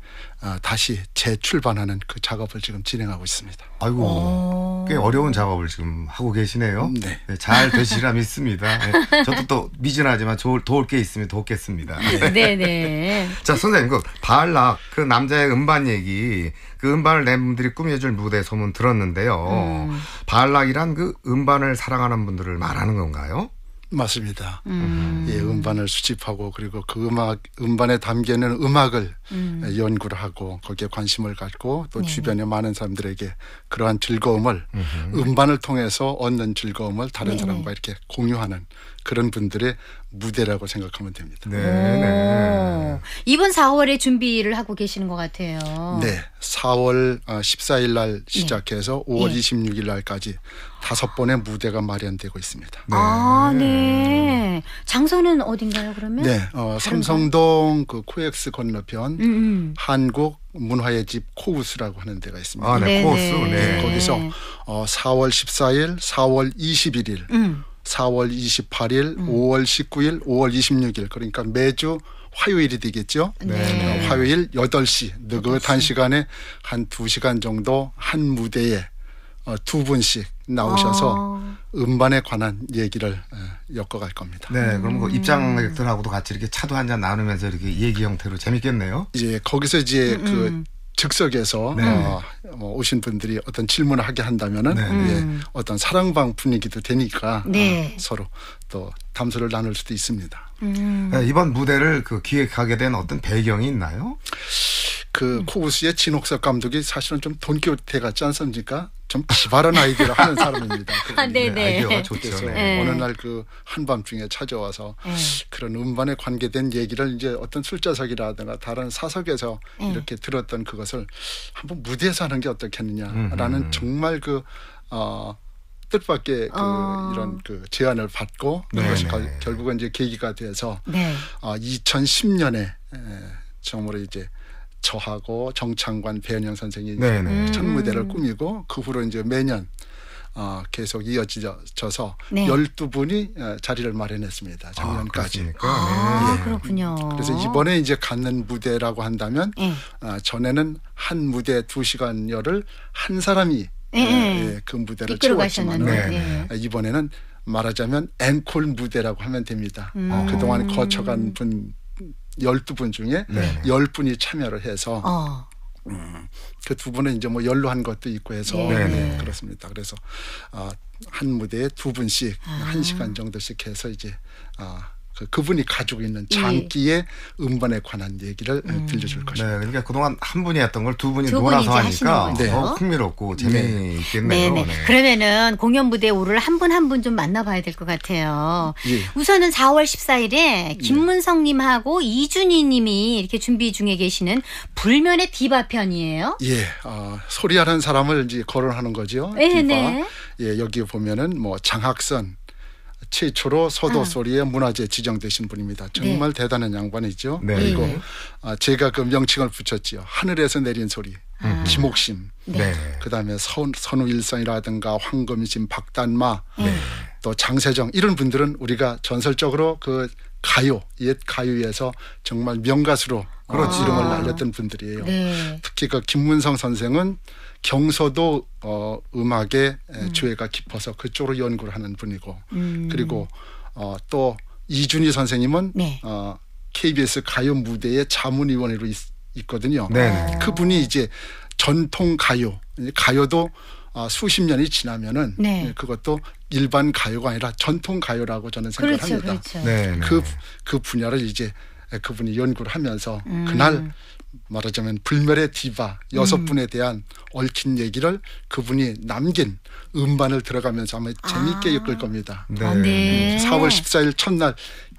D: 어, 다시 재출발하는 그 작업을 지금 진행하고 있습니다. 아이고 오. 어. 꽤 어려운 작업을 지금
B: 하고 계시네요. 음, 네. 네잘 되시라 믿습니다. 네, 저도 또 미진하지만 도울 게 있으면 돕겠습니다. 네네.
A: 네. 네, 네.
B: 자 선생님 그 발락 그 남자의 음반 얘기 그 음반을 낸 분들이 꾸며줄 무대 소문 들었는데요. 음. 발락이란 그
D: 음반을 사랑하는 분들을 말하는 건가요? 맞습니다. 음. 예, 음반을 수집하고 그리고 그 음악 음반에 담겨있는 음악을 음. 연구를 하고 거기에 관심을 갖고 또 네. 주변의 많은 사람들에게 그러한 즐거움을 음흠. 음반을 통해서 얻는 즐거움을 다른 네. 사람과 이렇게 공유하는 그런 분들의 무대라고 생각하면 됩니다. 네. 네.
A: 이번 4월에 준비를 하고 계시는 것 같아요. 네.
D: 4월 14일 아, 날 네. 시작해서 네. 5월 네. 26일 날까지 다섯 번의 무대가 마련되고 있습니다. 네. 아,
A: 네. 장소는 어딘가요, 그러면? 네.
D: 어, 삼성동 그 코엑스 건너편 음, 음. 한국 문화의 집 코우스라고 하는 데가 있습니다. 아, 네, 코우스. 네. 네 거기서 네. 어, 4월 14일, 4월 21일, 음. 4월 28일, 음. 5월 19일, 5월 26일 그러니까 매주 화요일이 되겠죠. 네. 네 어, 화요일 8시 느긋한 8시. 시간에 한 2시간 정도 한 무대에 어, 두 분씩 나오셔서 아. 음반에 관한 얘기를 엮어갈 겁니다. 네, 그럼 그 입장객들하고도 같이 이렇게 차도 한 잔 나누면서 이렇게 얘기 형태로 재밌겠네요. 이제 거기서 이제 음. 그 음. 즉석에서 네. 어, 뭐 오신 분들이 어떤 질문을 하게 한다면은 네. 네. 예, 어떤 사랑방 분위기도 되니까 어, 네. 어, 서로 또 담소를 나눌 수도 있습니다. 음. 네, 이번 무대를 그 기획하게 된 어떤 배경이 있나요? 그 음. 코브스의 진옥석 감독이 사실은 좀 돈키호테 같지 않습니까? 좀 기발한 아이디어를 하는 사람입니다. 아, 네네. 그러니까 아이디어가 좋죠. 그렇죠. 네. 어느 날 그 한밤중에 찾아와서 네. 그런 음반에 관계된 얘기를 이제 어떤 술자석이라든가 다른 사석에서 네. 이렇게 들었던 그것을 한번 무대에서 하는 게 어떻겠느냐라는 음흠. 정말 그 어, 뜻밖의 그 어. 이런 그 제안을 받고 네, 그것이 네. 결국은 이제 계기가 돼서 네. 어, 2010년에 에, 정말 이제 저하고 정창관 배현영 선생이 네네. 음. 첫 무대를 꾸미고 그 후로 이제 매년 어, 계속 이어져서 네. 12분이 어, 자리를 마련했습니다. 아, 작년까지. 아, 네. 아,
A: 그렇군요. 그래서 이번에
D: 이제 갖는 무대라고 한다면 네. 어, 전에는 한 무대 2시간여를 한 사람이 예, 예, 예. 그 무대를 채웠지만 네. 아, 이번에는 말하자면 앵콜 무대라고 하면 됩니다. 음. 그동안 거쳐간 음. 분1 2분 중에 1 0분이 참여를 해서 어. 음, 그두 분은 이제 뭐 연로한 것도 있고 해서 네. 네, 그렇습니다. 그래서 아, 한 무대에 두 분씩 아. 한 시간 정도씩 해서 이제 아, 그 그분이 가지고 있는 예. 장기의 음반에 관한 얘기를 음. 들려줄 네, 것입니다. 네, 그러니까 그동안 한 분이 했던 걸 두
B: 분이 놀아서 하니까 하 거예요? 더 흥미롭고 네. 재미있겠네요. 네. 네. 네.
A: 그러면은 공연 무대 오를 한 분 한 분 좀 만나봐야 될 것 같아요. 예. 우선은 4월 14일에 김문성님하고 이준희님이 이렇게 준비 중에 계시는 불면의 디바 편이에요.
D: 예, 어, 소리하는 사람을 이제 거론하는 거죠. 네, 디바. 네. 예, 여기 보면은 뭐 장학선, 최초로 서도 아. 소리의 문화재 지정되신 분입니다. 네. 정말 네. 대단한 양반이죠. 네. 그리고 네. 아, 제가 그 명칭을 붙였지요. 하늘에서 내린 소리. 음. 김옥심. 네. 네. 그다음에 선, 선우일성이라든가 황금심, 박단마, 또 장세정 이런 분들은 우리가 전설적으로 그 가요 옛 가요에서 정말 명가수로 그런 그렇죠. 이름을 날렸던 분들이에요. 특히 그 김문성 선생은 경서도 어, 음악에 음. 주애가 깊어서 그쪽으로 연구를 하는 분이고 음. 그리고 어, 또 이준희 선생님은 네. 어, KBS 가요 무대의 자문위원회로 있, 거든요 네. 그분이 이제 전통 가요 가요도 어, 수십 년이 지나면은 네. 예, 그것도 일반 가요가 아니라 전통 가요라고 저는 생각을 그렇죠, 합니다. 그렇죠. 네, 네. 그, 그 분야를 이제 그분이 연구를 하면서 음. 그날 말하자면 불멸의 디바 여섯 음. 분에 대한 얽힌 얘기를 그분이 남긴 음반을 들어가면서 아마 재미있게 아. 엮을 겁니다. 네. 아, 네. 4월 14일 첫날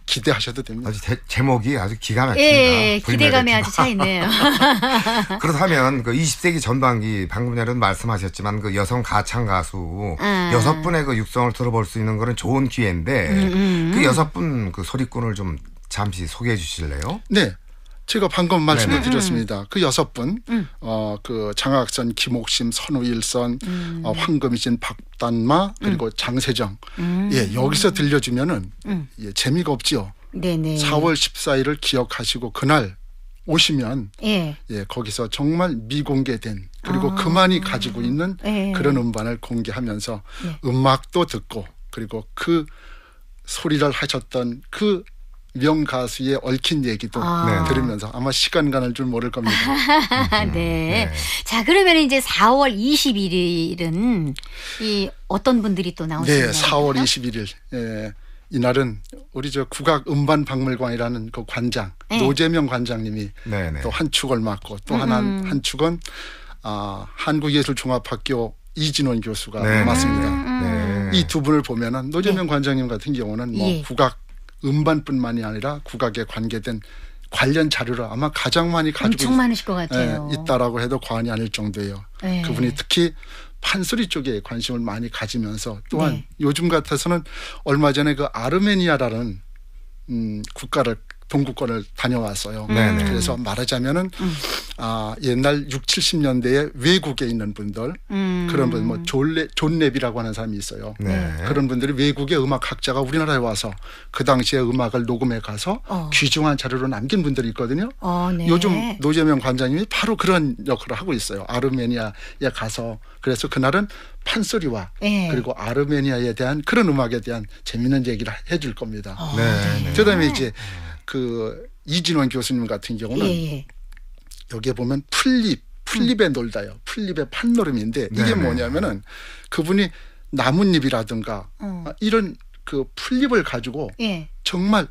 D: 기대하셔도 됩니다. 아주 대, 제목이 아주 기가 예, 막힙니다. 예, 기대감이 아주 차 있네요. 그렇다면 그
B: 20세기 전반기 방금 전에도 말씀하셨지만 그 여성 가창 가수 아. 여섯 분의 그 육성을 들어볼 수 있는 것은 좋은 기회인데 음, 음. 그 여섯 분그 소리꾼을 좀 잠시 소개해 주실래요?
D: 네. 제가 방금 말씀을 네네. 드렸습니다. 그 여섯 분, 음. 어, 그 장학선, 김옥심, 선우일선, 음. 어, 황금신, 이 박단마, 그리고 음. 장세정. 음. 예, 여기서 들려주면은 음. 예, 재미가 없지요. 네네. 4월 14일을 기억하시고 그날 오시면 예. 예 거기서 정말 미공개된 그리고 아. 그만이 가지고 있는 예. 그런 음반을 공개하면서 예. 음악도 듣고 그리고 그 소리를 하셨던 그명 가수의 얽힌 얘기도 아. 네. 들으면서 아마 시간 가는 줄 모를 겁니다.
A: 네. 음, 네. 자, 그러면 이제 4월 21일은 이 어떤 분들이 또 나오시나요? 네,
D: 4월 21일. 예. 이날은 우리 저 국악 음반 박물관이라는 그 관장 네. 노재명 관장님이 네, 네. 또한 축을 맡고 또 하나 음. 한 축은 아, 한국예술종합학교 이진원 교수가 네. 맡습니다. 음. 음. 이두 분을 보면은 노재명 관장님 같은 경우는 뭐 예. 국악 음반뿐만이 아니라 국악에 관계된 관련 자료를 아마 가장 많이 가지고 엄청 많으실
A: 것 예, 같아요. 예,
D: 있다라고 해도 과언이 아닐 정도예요. 네. 그분이 특히 판소리 쪽에 관심을 많이 가지면서 또한 네. 요즘 같아서는 얼마 전에 그 아르메니아라는 음, 국가를 동구권을 다녀왔어요. 네네. 네. 그래서 말하자면은 음. 아, 옛날 6, 70년대에 외국에 있는 분들 음. 그런 분뭐 존레, 존랩이라고 하는 사람이 있어요. 네. 그런 분들이 외국의 음악학자가 우리나라에 와서 그 당시에 음악을 녹음해 가서 어. 귀중한 자료로 남긴 분들이 있거든요.
B: 어, 네. 요즘
D: 노재명 관장님이 바로 그런 역할을 하고 있어요. 아르메니아에 가서 그래서 그날은 판소리와 네. 그리고 아르메니아에 대한 그런 음악에 대한 재미있는 얘기를 해 줄 겁니다. 어. 네, 네. 그다음에 이제 그 이진원 교수님 같은 경우는 예. 예. 여기에 보면 풀잎, 풀잎에 놀다요. 풀잎의 판노름인데 이게 네 뭐냐면은 그분이 나뭇잎이라든가 어. 아, 이런 그 풀잎을 가지고 예. 정말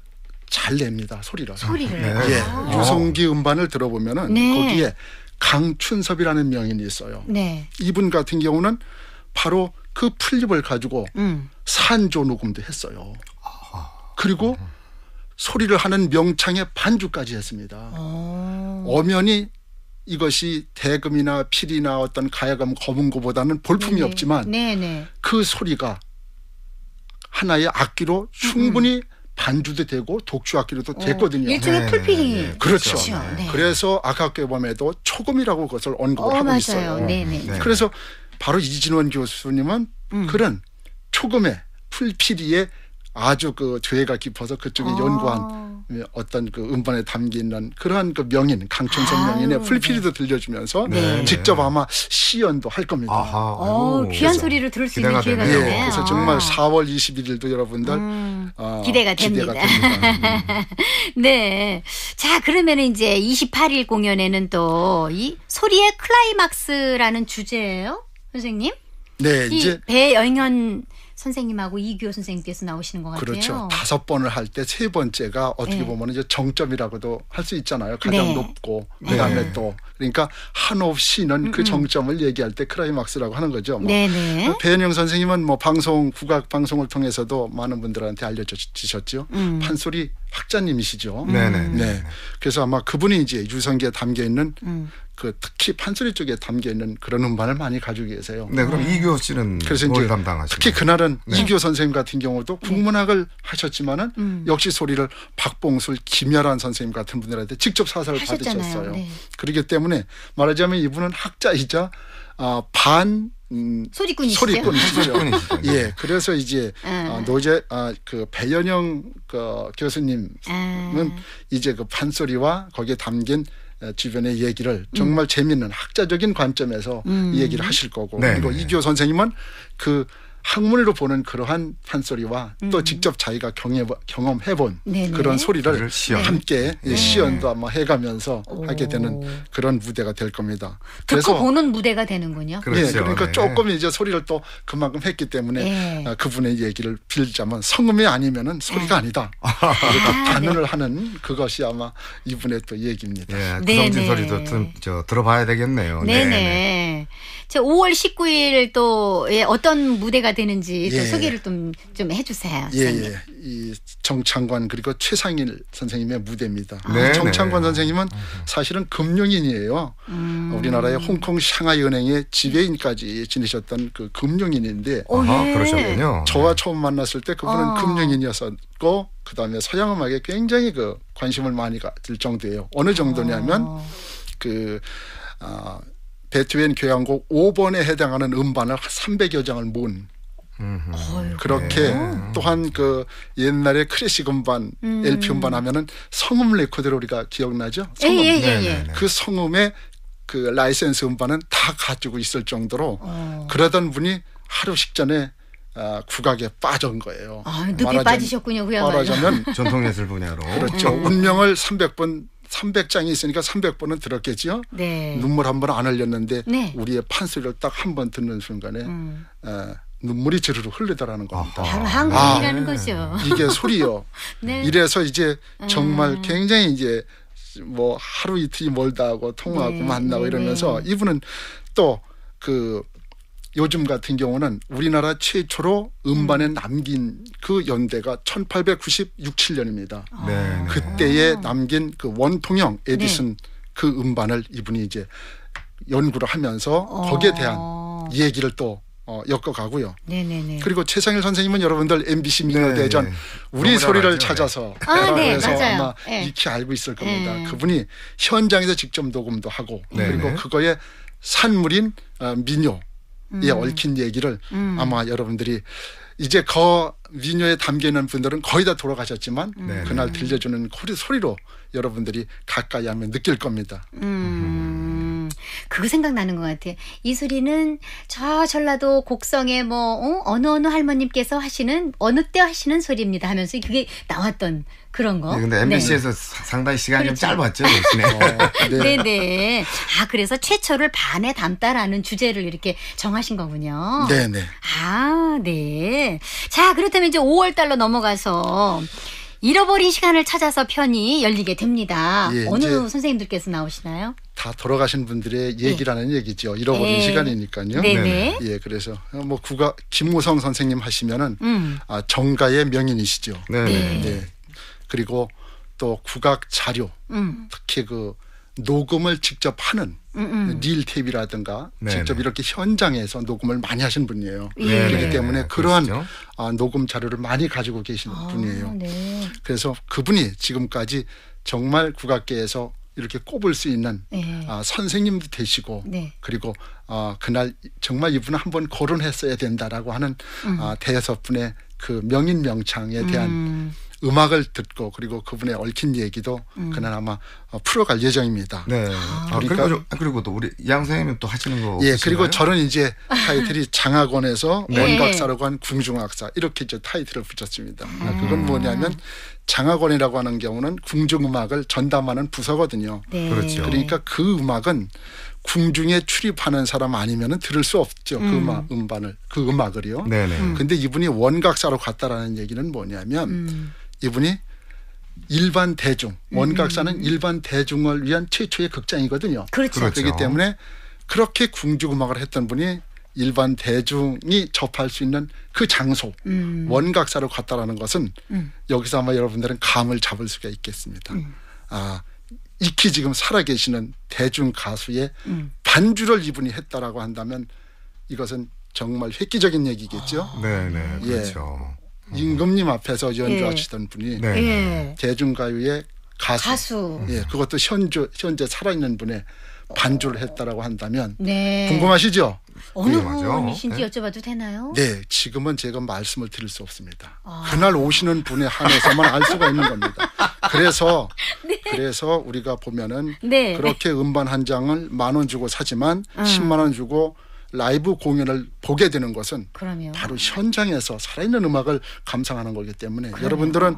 D: 잘 냅니다 소리를. 소리를. 네. 예. 아. 유성기 음반을 들어보면은 네. 거기에 강춘섭이라는 명인이 있어요. 네. 이분 같은 경우는 바로 그 풀잎을 가지고 음. 산조 녹음도 했어요. 그리고 음. 소리를 하는 명창의 반주까지 했습니다. 오. 아. 엄연히 이것이 대금이나 필이나 어떤 가야금 거문고보다는 볼품이 네네. 네. 없지만 네네. 네. 그 소리가 하나의 악기로 음, 음. 충분히 음. 반주도 되고 독주 악기로도 어, 됐거든요. 일종의 네, 풀필이 그 그렇죠. 그렇죠. 네. 그래서 아카게범에도 초금이라고 그것을 언급을 어, 하고 맞아요. 있어요. 네네. 그래서 바로 이진원 교수님은 음. 그런 초금의 풀피리의 아주 그 죄가 깊어서 그쪽에 아. 연구한 예, 어떤 그 음반에 담겨 는 그러한 그 명인 강충선 아. 명인의 풀필도 들려주면서 네. 직접 아마 시연도 할 겁니다. 어, 귀한 소리를
A: 들을 수 있는 기회가 되네요. 네. 그래서 정말
D: 4월 21일도 여러분들 음.
A: 어, 기대가, 기대가
D: 됩니다. 됩니다.
A: 음. 네. 자 그러면 이제 28일 공연에는 또 이 소리의 클라이막스라는 주제예요, 선생님? 네, 이제 배영현 선생님하고 이규호 선생님께서 나오시는 것 같아요. 그렇죠. 다섯
D: 번을 할 때 세 번째가 어떻게 네. 보면 이제 정점이라고도 할 수 있잖아요. 가장 네. 높고 네. 그다음에 또 그러니까 한없 이는그 음, 음. 정점을 얘기할 때 크라이막스라고 하는 거죠. 뭐 네네. 네. 뭐 배현영 선생님은 뭐 방송 국악 방송을 통해서도 많은 분들한테 알려주셨죠. 음. 판소리 학자님이시죠. 네네. 네, 네. 그래서 아마 그분이 이제 유성기에 담겨 있는 음. 그 특히 판소리 쪽에 담겨 있는 그런 음반을 많이 가지고 계세요. 네, 그럼 네.
B: 이교 씨는 그 담당하시죠. 특히
D: 그날은 네. 이교 선생님 같은 경우도 네. 국문학을 하셨지만은 음. 역시 소리를 박봉술, 김열환 선생님 같은 분들한테 직접 사사를 하셨잖아요. 받으셨어요. 네. 그렇기 때문에 말하자면 이분은 학자이자 아, 반 음, 소리꾼이시죠. 소리꾼이시죠. 예, 그래서 이제 아. 어, 노제 아그 배연영 그 교수님은 아. 이제 그 판소리와 거기에 담긴 어, 주변의 얘기를 정말 음. 재미있는 학자적인 관점에서 음. 얘기를 하실 거고 네. 그리고 이기호 선생님은 그 학문으로 보는 그러한 판소리와 음. 또 직접 자기가 경해, 경험해본 네네. 네. 그런 소리를 함께 네. 시연도 아마 해가면서 오. 하게 되는 그런 무대가 될 겁니다. 그래서
A: 보는 무대가 되는군요. 그렇죠. 예,
D: 그러니까 네. 조금 이제 소리를 또 그만큼 했기 때문에 네. 아, 그분의 얘기를 빌자면 성음이 아니면은 소리가 네. 아니다. 아, 이렇게 아, 반응을 하는 그것이 아마 이분의 또 얘기입니다. 예, 네, 구성진 소리도 좀 저, 들어봐야 되겠네요. 네네.
A: 저 5월 19일 또 예, 어떤 무대가 되는지 예. 또 소개를 좀, 좀 해주세요. 예, 예.
D: 이 정창관 그리고 최상일 선생님의 무대입니다. 아. 아, 네, 정창관 네. 선생님은 음. 사실은 금융인이에요. 음. 우리나라의 홍콩 상하이 은행의 지배인까지 지내셨던 그 금융인인데. 어, 하 예. 그러셨군요. 저와 네. 처음 만났을 때 그분은 어. 금융인이었었고 그다음에 서양 음악에 굉장히 그 관심을 많이 가질 정도예요. 어느 정도냐면 어. 그 어, 베트벤 교향곡 5번에 해당하는 음반을 300여 장을 모은 그렇게 네. 또한 그 옛날에 클래식 음반 음. LP 음반 하면은 성음 레코드를 우리가 기억나죠? 성음. 예, 예, 예. 그성음의그 예. 그 라이센스 음반은 다 가지고 있을 정도로 어. 그러던 분이 하루 식전에 아, 국악에 빠진 거예요. 아, 늪이 하자면 빠지셨군요,
A: 그야말로. 말하자면 전통예술
D: 분야로. 그렇죠. 음. 운명을 300번 300장이 있으니까 300번은 들었겠죠 네. 눈물 한 번 안 흘렸는데 네. 우리의 판소리를 딱 한 번 듣는 순간에 음. 에, 눈물이 저르르 흘리더라는 겁니다. 바로 한국이라는 아. 거죠. 네. 이게 소리요. 네. 이래서 이제 음. 정말 굉장히 이제 뭐 하루 이틀이 멀다 하고 통화하고 네. 만나고 네, 이러면서 이분은 또그 요즘 같은 경우는 우리나라 최초로 음반에 음. 남긴 그 연대가 1896, 7년입니다. 아. 네. 그때에 남긴 그 원통형 에디슨 네. 그 음반을 이분이 이제 연구를 하면서 어. 거기에 대한 얘기를 또 어, 엮어가고요. 네네네. 네, 네. 그리고 최상일 선생님은 여러분들 MBC 민요대전 우리 소리를 맞죠. 찾아서 아, 네, 그서아요 아마 네. 익히 알고 있을 겁니다. 네. 그분이 현장에서 직접 녹음도 하고 네네. 그리고 그거에 산물인 어, 민요 에 음. 얽힌 얘기를 음. 아마 여러분들이 이제 거 미녀에 담기는 분들은 거의 다 돌아가셨지만 네 그날 들려주는 코리 소리로 여러분들이 가까이 하면 느낄 겁니다.
A: 음, 그거 생각나는 것 같아. 요이 소리는 저 전라도 곡성에뭐 어? 어느 어느 할머님께서 하시는 어느 때 하시는 소리입니다 하면서 그게 나왔던 그런 거. 네, 근데 MBC에서 네.
B: 상당히 시간이 그렇죠. 좀 짧았죠. 어, 네. 네.
A: 네, 아, 그래서 최초를 반에 담다라는 주제를 이렇게 정하신 거군요. 네, 네. 아, 네. 자, 그렇다면 이제 5월 달로 넘어가서 잃어버린 시간을 찾아서 편이 열리게 됩니다. 예, 어느 선생님들께서 나오시나요?
D: 다 돌아가신 분들의 네. 얘기라는 네. 얘기죠. 잃어버린 네. 시간이니까요. 네네. 네. 예, 그래서 뭐 국악 김무성 선생님 하시면은 음. 아, 정가의 명인이시죠. 네. 네. 그리고 또 국악 자료 음. 특히 그 녹음을 직접 하는 음음. 음. 닐 탭이라든가 네, 직접 네. 이렇게 현장에서 녹음을 많이 하신 분이에요. 네 그렇기 때문에 네, 그러한 아, 녹음 자료를 많이 가지고 계신 아, 분이에요. 네. 그래서 그분이 지금까지 정말 국악계에서 이렇게 꼽을 수 있는 네. 아, 선생님도 되시고 네. 그리고 아, 그날 정말 이분 한번 거론했어야 된다라고 하는 음. 아, 대여섯 분의 그 명인 명창에 대한 음. 음악을 듣고 그리고 그분의 얽힌 얘기도 음. 그아마 어, 풀어갈 예정입니다. 네. 아, 그러니까 그리고, 아, 그리고, 또 우리 양 선생님은 또 하시는 거. 예. 없으시나요? 그리고 저는 이제 타이틀이 장학원에서 예. 원각사라고 한 궁중학사 이렇게 이제 타이틀을 붙였습니다. 아, 음. 그건 뭐냐면 장학원이라고 하는 경우는 궁중음악을 전담하는 부서거든요. 네. 그렇죠. 그러니까 그 음악은 궁중에 출입하는 사람 아니면은 들을 수 없죠. 그 음. 음악, 음반을 그 음악을요. 네네. 음. 근데 이분이 원각사로 갔다라는 얘기는 뭐냐면. 음. 이분이 일반 대중 음. 원각사는 음. 일반 대중을 위한 최초의 극장이거든요. 그렇죠. 그렇죠. 그렇기 때문에 그렇게 궁중음악을 했던 분이 일반 대중이 접할 수 있는 그 장소 음. 원각사로 갔다라는 것은 음. 여기서 아마 여러분들은 감을 잡을 수가 있겠습니다. 음. 아 익히 지금 살아계시는 대중 가수의 음. 반주를 이분이 했다라고 한다면 이것은 정말 획기적인 얘기겠죠. 아, 네, 네, 예. 그렇죠. 예. 임금님 앞에서 연주하시던 예. 분이 네. 예. 대중가요의 가수, 가수. 예, 그것도 현주, 현재 살아있는 분의 반주를 했다라고 한다면
A: 네. 궁금하시죠?
D: 어느 네, 분이신지 네.
A: 여쭤봐도 되나요? 네,
D: 지금은 제가 말씀을 드릴 수 없습니다. 아. 그날 오시는 분에 한해서만 알 수가 있는 겁니다. 그래서 네. 그래서 우리가 보면은 네. 그렇게 음반 한 장을 만 원 주고 사지만 아. 십만원 주고 라이브 공연을 보게 되는 것은
A: 그럼요. 바로
D: 현장에서 살아있는 음악을 감상하는 거기 때문에 그럼요. 여러분들은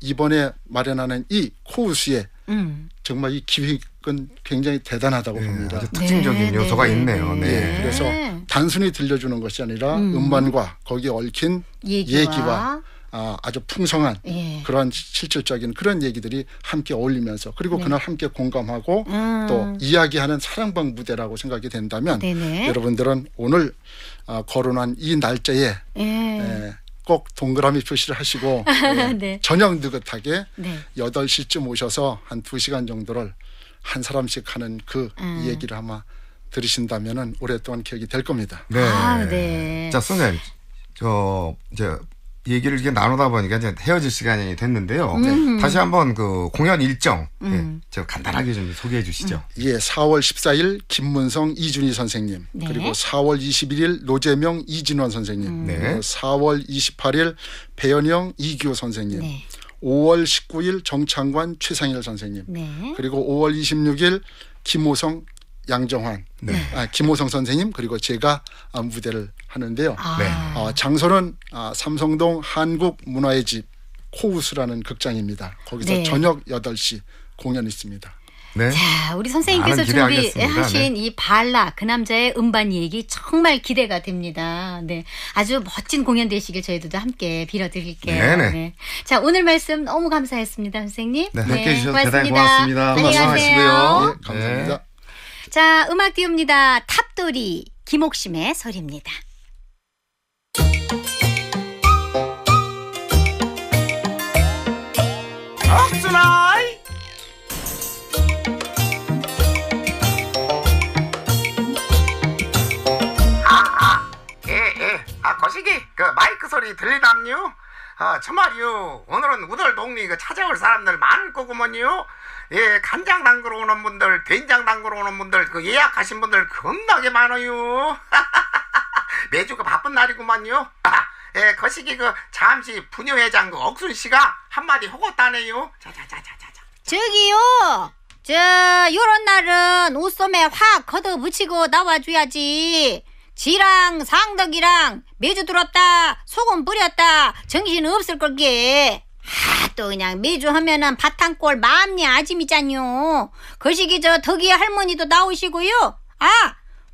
D: 이번에 마련하는 이 코우스에 음. 정말 이 기획은 굉장히 대단하다고 네, 봅니다. 특징적인 네, 네, 요소가 네, 있네요. 네. 네. 그래서 네. 단순히 들려주는 것이 아니라 음. 반과 거기에 얽힌 얘기와, 얘기와 아, 아주 풍성한 예. 그러한 실질적인 그런 얘기들이 함께 어울리면서 그리고 네. 그날 함께 공감하고 음. 또 이야기하는 사랑방 무대라고 생각이 된다면 네네. 네. 여러분들은 오늘 아, 거론한 이 날짜에 예. 예, 꼭 동그라미 표시를 하시고 네. 예, 저녁 느긋하게 네. 8시쯤 오셔서 한 2시간 정도를 한 사람씩 하는 그 음. 얘기를 아마 들으신다면은 오랫동안 기억이 될 겁니다.
B: 네. 아,
A: 네. 자,
B: 성현. 저 이제 얘기를 이게 나누다 보니까 이제 헤어질 시간이 됐는데요. 음. 네. 다시 한번 그 공연 일정 예, 음.
D: 예, 제가 간단하게 좀 소개해 주시죠. 음. 예, 4월 14일 김문성 이준희 선생님 네. 그리고 4월 21일 노재명 이진원 선생님 음. 네. 4월 28일 배현영 이규호 선생님 네. 5월 19일 정창관 최상일 선생님 네. 그리고 5월 26일 김호성 양정환, 네. 아, 김호성 선생님 그리고 제가 아, 무대를 하는데요. 아. 네. 어, 장소는 아, 삼성동 한국문화의 집 코우스라는 극장입니다. 거기서 네. 저녁 8시 공연 있습니다. 네. 자, 우리 선생님께서 준비하신 네.
A: 이 발라 그 남자의 음반 얘기 정말 기대가 됩니다. 네. 아주 멋진 공연 되시길 저희들도 함께 빌어 드릴게요. 네, 네. 네 자, 오늘 말씀 너무 감사했습니다, 선생님. 네. 네. 함께 해 주셔서 고맙습니다. 대단히 고맙습니다. 고맙습니다. 안녕히 가세요. 예, 감사합니다. 자, 음악 띄웁니다. 탑돌이 김옥심의 소리입니다. 아,
B: 아, 예, 예. 아, 거시기 그 마이크 소리 들리담요? 아 정말요 오늘은 우덜 동리 그 찾아올 사람들 많을 거구먼요 예, 간장 담그러 오는 분들, 된장 담그러 오는 분들, 그 예약하신 분들 겁나게 많아요. 매주가 바쁜 날이구만요. 예, 거시기 그, 그 잠시 부녀회장 그 억순 씨가 한마디 허고다네요 자자자자자자.
A: 저기요. 저 요런 날은 옷소매 확 걷어 붙이고 나와줘야지. 지랑 상덕이랑 매주 들었다 소금 뿌렸다 정신 없을 걸게. 아, 또 그냥 매주 하면은 바탕골 마음이 아짐이잖요. 거시기 그 저 덕이 할머니도 나오시고요. 아,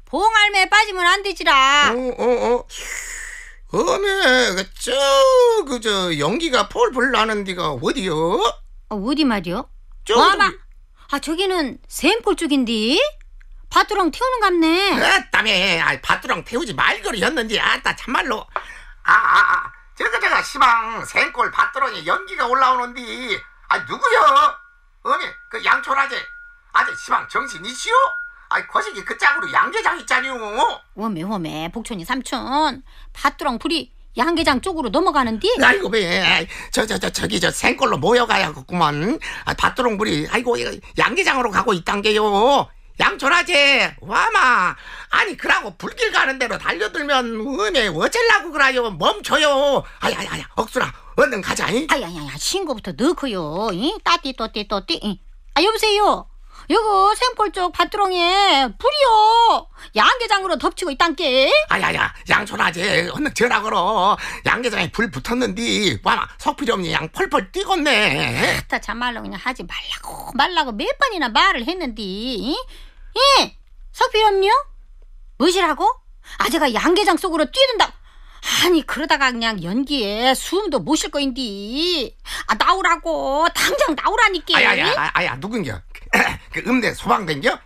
A: 봉알매 빠지면 안 되지라. 어,
B: 어, 어. 어메, 그저 그저 연기가 폴폴 나는 데가 어디요?
A: 어, 어디 말이요? 저 와봐. 뭐 아, 저기는 샘골 쪽인데. 바뚜랑 태우는 갑네. 그다음에 아, 바뚜랑 태우지 말거리였는데 아따 참말로. 아, 아, 아.
B: 저거저거 시방 생골 받더니 연기가 올라오는디 아 누구여? 어미 그 양초라제 아재 시방 정신이시오? 아이 거시기 그 짝으로 양계장
A: 있잖요 워메 워메 복촌이 삼촌 밭두렁 불이 양계장 쪽으로 넘어가는디 아이고 배저저 저 저기 저 생골로 모여가야겠구먼 아, 밭두렁
B: 불이 아이고 양계장으로 가고 있단게요 양초라제 와마 아니 그라고 불길 가는 대로 달려들면 은혜 어쩔라고 그래요 멈춰요 아야야야
A: 억수라 얼른 가자 잉? 아야야야 신고부터 넣고요 이 따띠 또띠 또띠 아 여보세요 여거샘골쪽 밭두렁이에 불이요. 양계장으로 덮치고 있단께. 아야야,
B: 양초라지. 얼른 저라 걸어. 양계장에 불 붙었는디. 와마, 석피점이 양 펄펄 뛰겄네다
A: 참말로 그냥 하지 말라고 말라고 몇 번이나 말을 했는디. 예, 석피점이요? 무시라고 아재가 양계장 속으로 뛰는다 아니 그러다가 그냥 연기에 숨도 못 쉴 거인디. 아 나오라고 당장 나오라니까. 아야야,
B: 아야 누군겨? 그 음대 소방대인겨?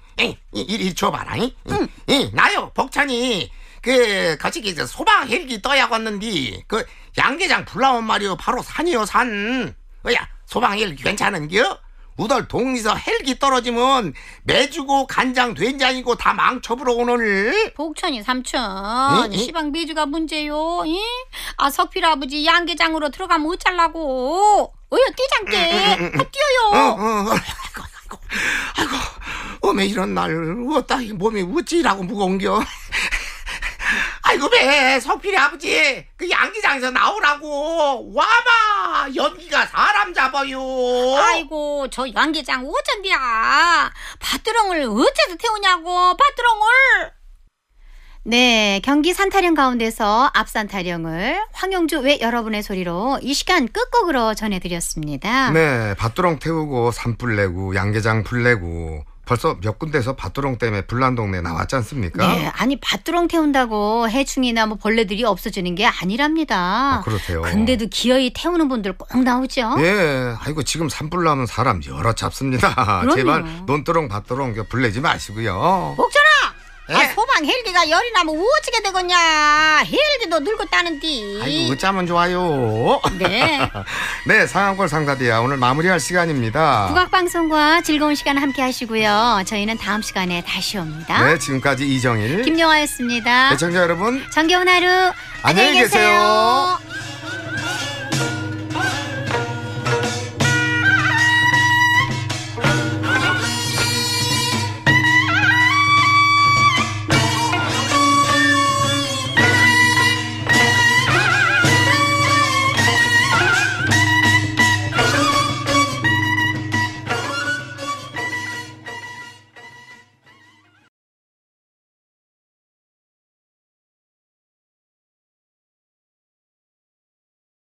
B: 이리 줘봐라. 이, 응. 이, 나요 복찬이 그 같이 그 소방 헬기 떠야 갔는디 그 양계장 불나온 말이요 바로 산이요 산. 어야 소방 헬기 괜찮은겨? 우덜 동리서 헬기 떨어지면 매주고 간장 된장이고 다 망쳐버려 오늘
A: 복천이 삼촌 이? 시방 매주가 문제요 이? 아 석필 아버지 양계장으로 들어가면 어쩌라고 어여 뛰장게 음, 음, 음, 아, 뛰어요 어, 어,
B: 어. 어메 이런 날, 어따 몸이 우찌라고 무거운겨 아이고 배 석필이 아버지 그 양기장에서
A: 나오라고 와봐 연기가 사람 잡아요 아이고 저 양기장 어쩐디야 밭두렁을 어째서 태우냐고 밭두렁을 네, 경기 산타령 가운데서 앞산타령을 황영주 왜 여러분의 소리로 이 시간 끝곡으로 전해드렸습니다. 네,
B: 밭두렁 태우고 산불 내고 양계장 불 내고 벌써 몇 군데서 밭두렁 때문에 불난 동네 나왔지 않습니까? 네,
A: 아니 밭두렁 태운다고 해충이나 뭐 벌레들이 없어지는 게 아니랍니다. 아, 그렇대요. 근데도 기어이 태우는 분들 꼭 나오죠.
B: 예, 아이고 지금 산불 나면 사람 여러 잡습니다. 제발 논두렁 밭두렁 불내지 마시고요.
A: 먹잖아. 예? 아, 소방 헬기가 열이 나면 우어지게 되겠냐. 헬기도 늙었다는디. 아이고
B: 어쩌면 좋아요. 네. 네 상암골 상사디야 오늘 마무리할 시간입니다.
A: 국악방송과 즐거운 시간 함께 하시고요. 저희는 다음 시간에 다시 옵니다.
B: 네 지금까지 이정일
A: 김영화였습니다. 시청자 여러분 정겨운 하루 안녕히 계세요.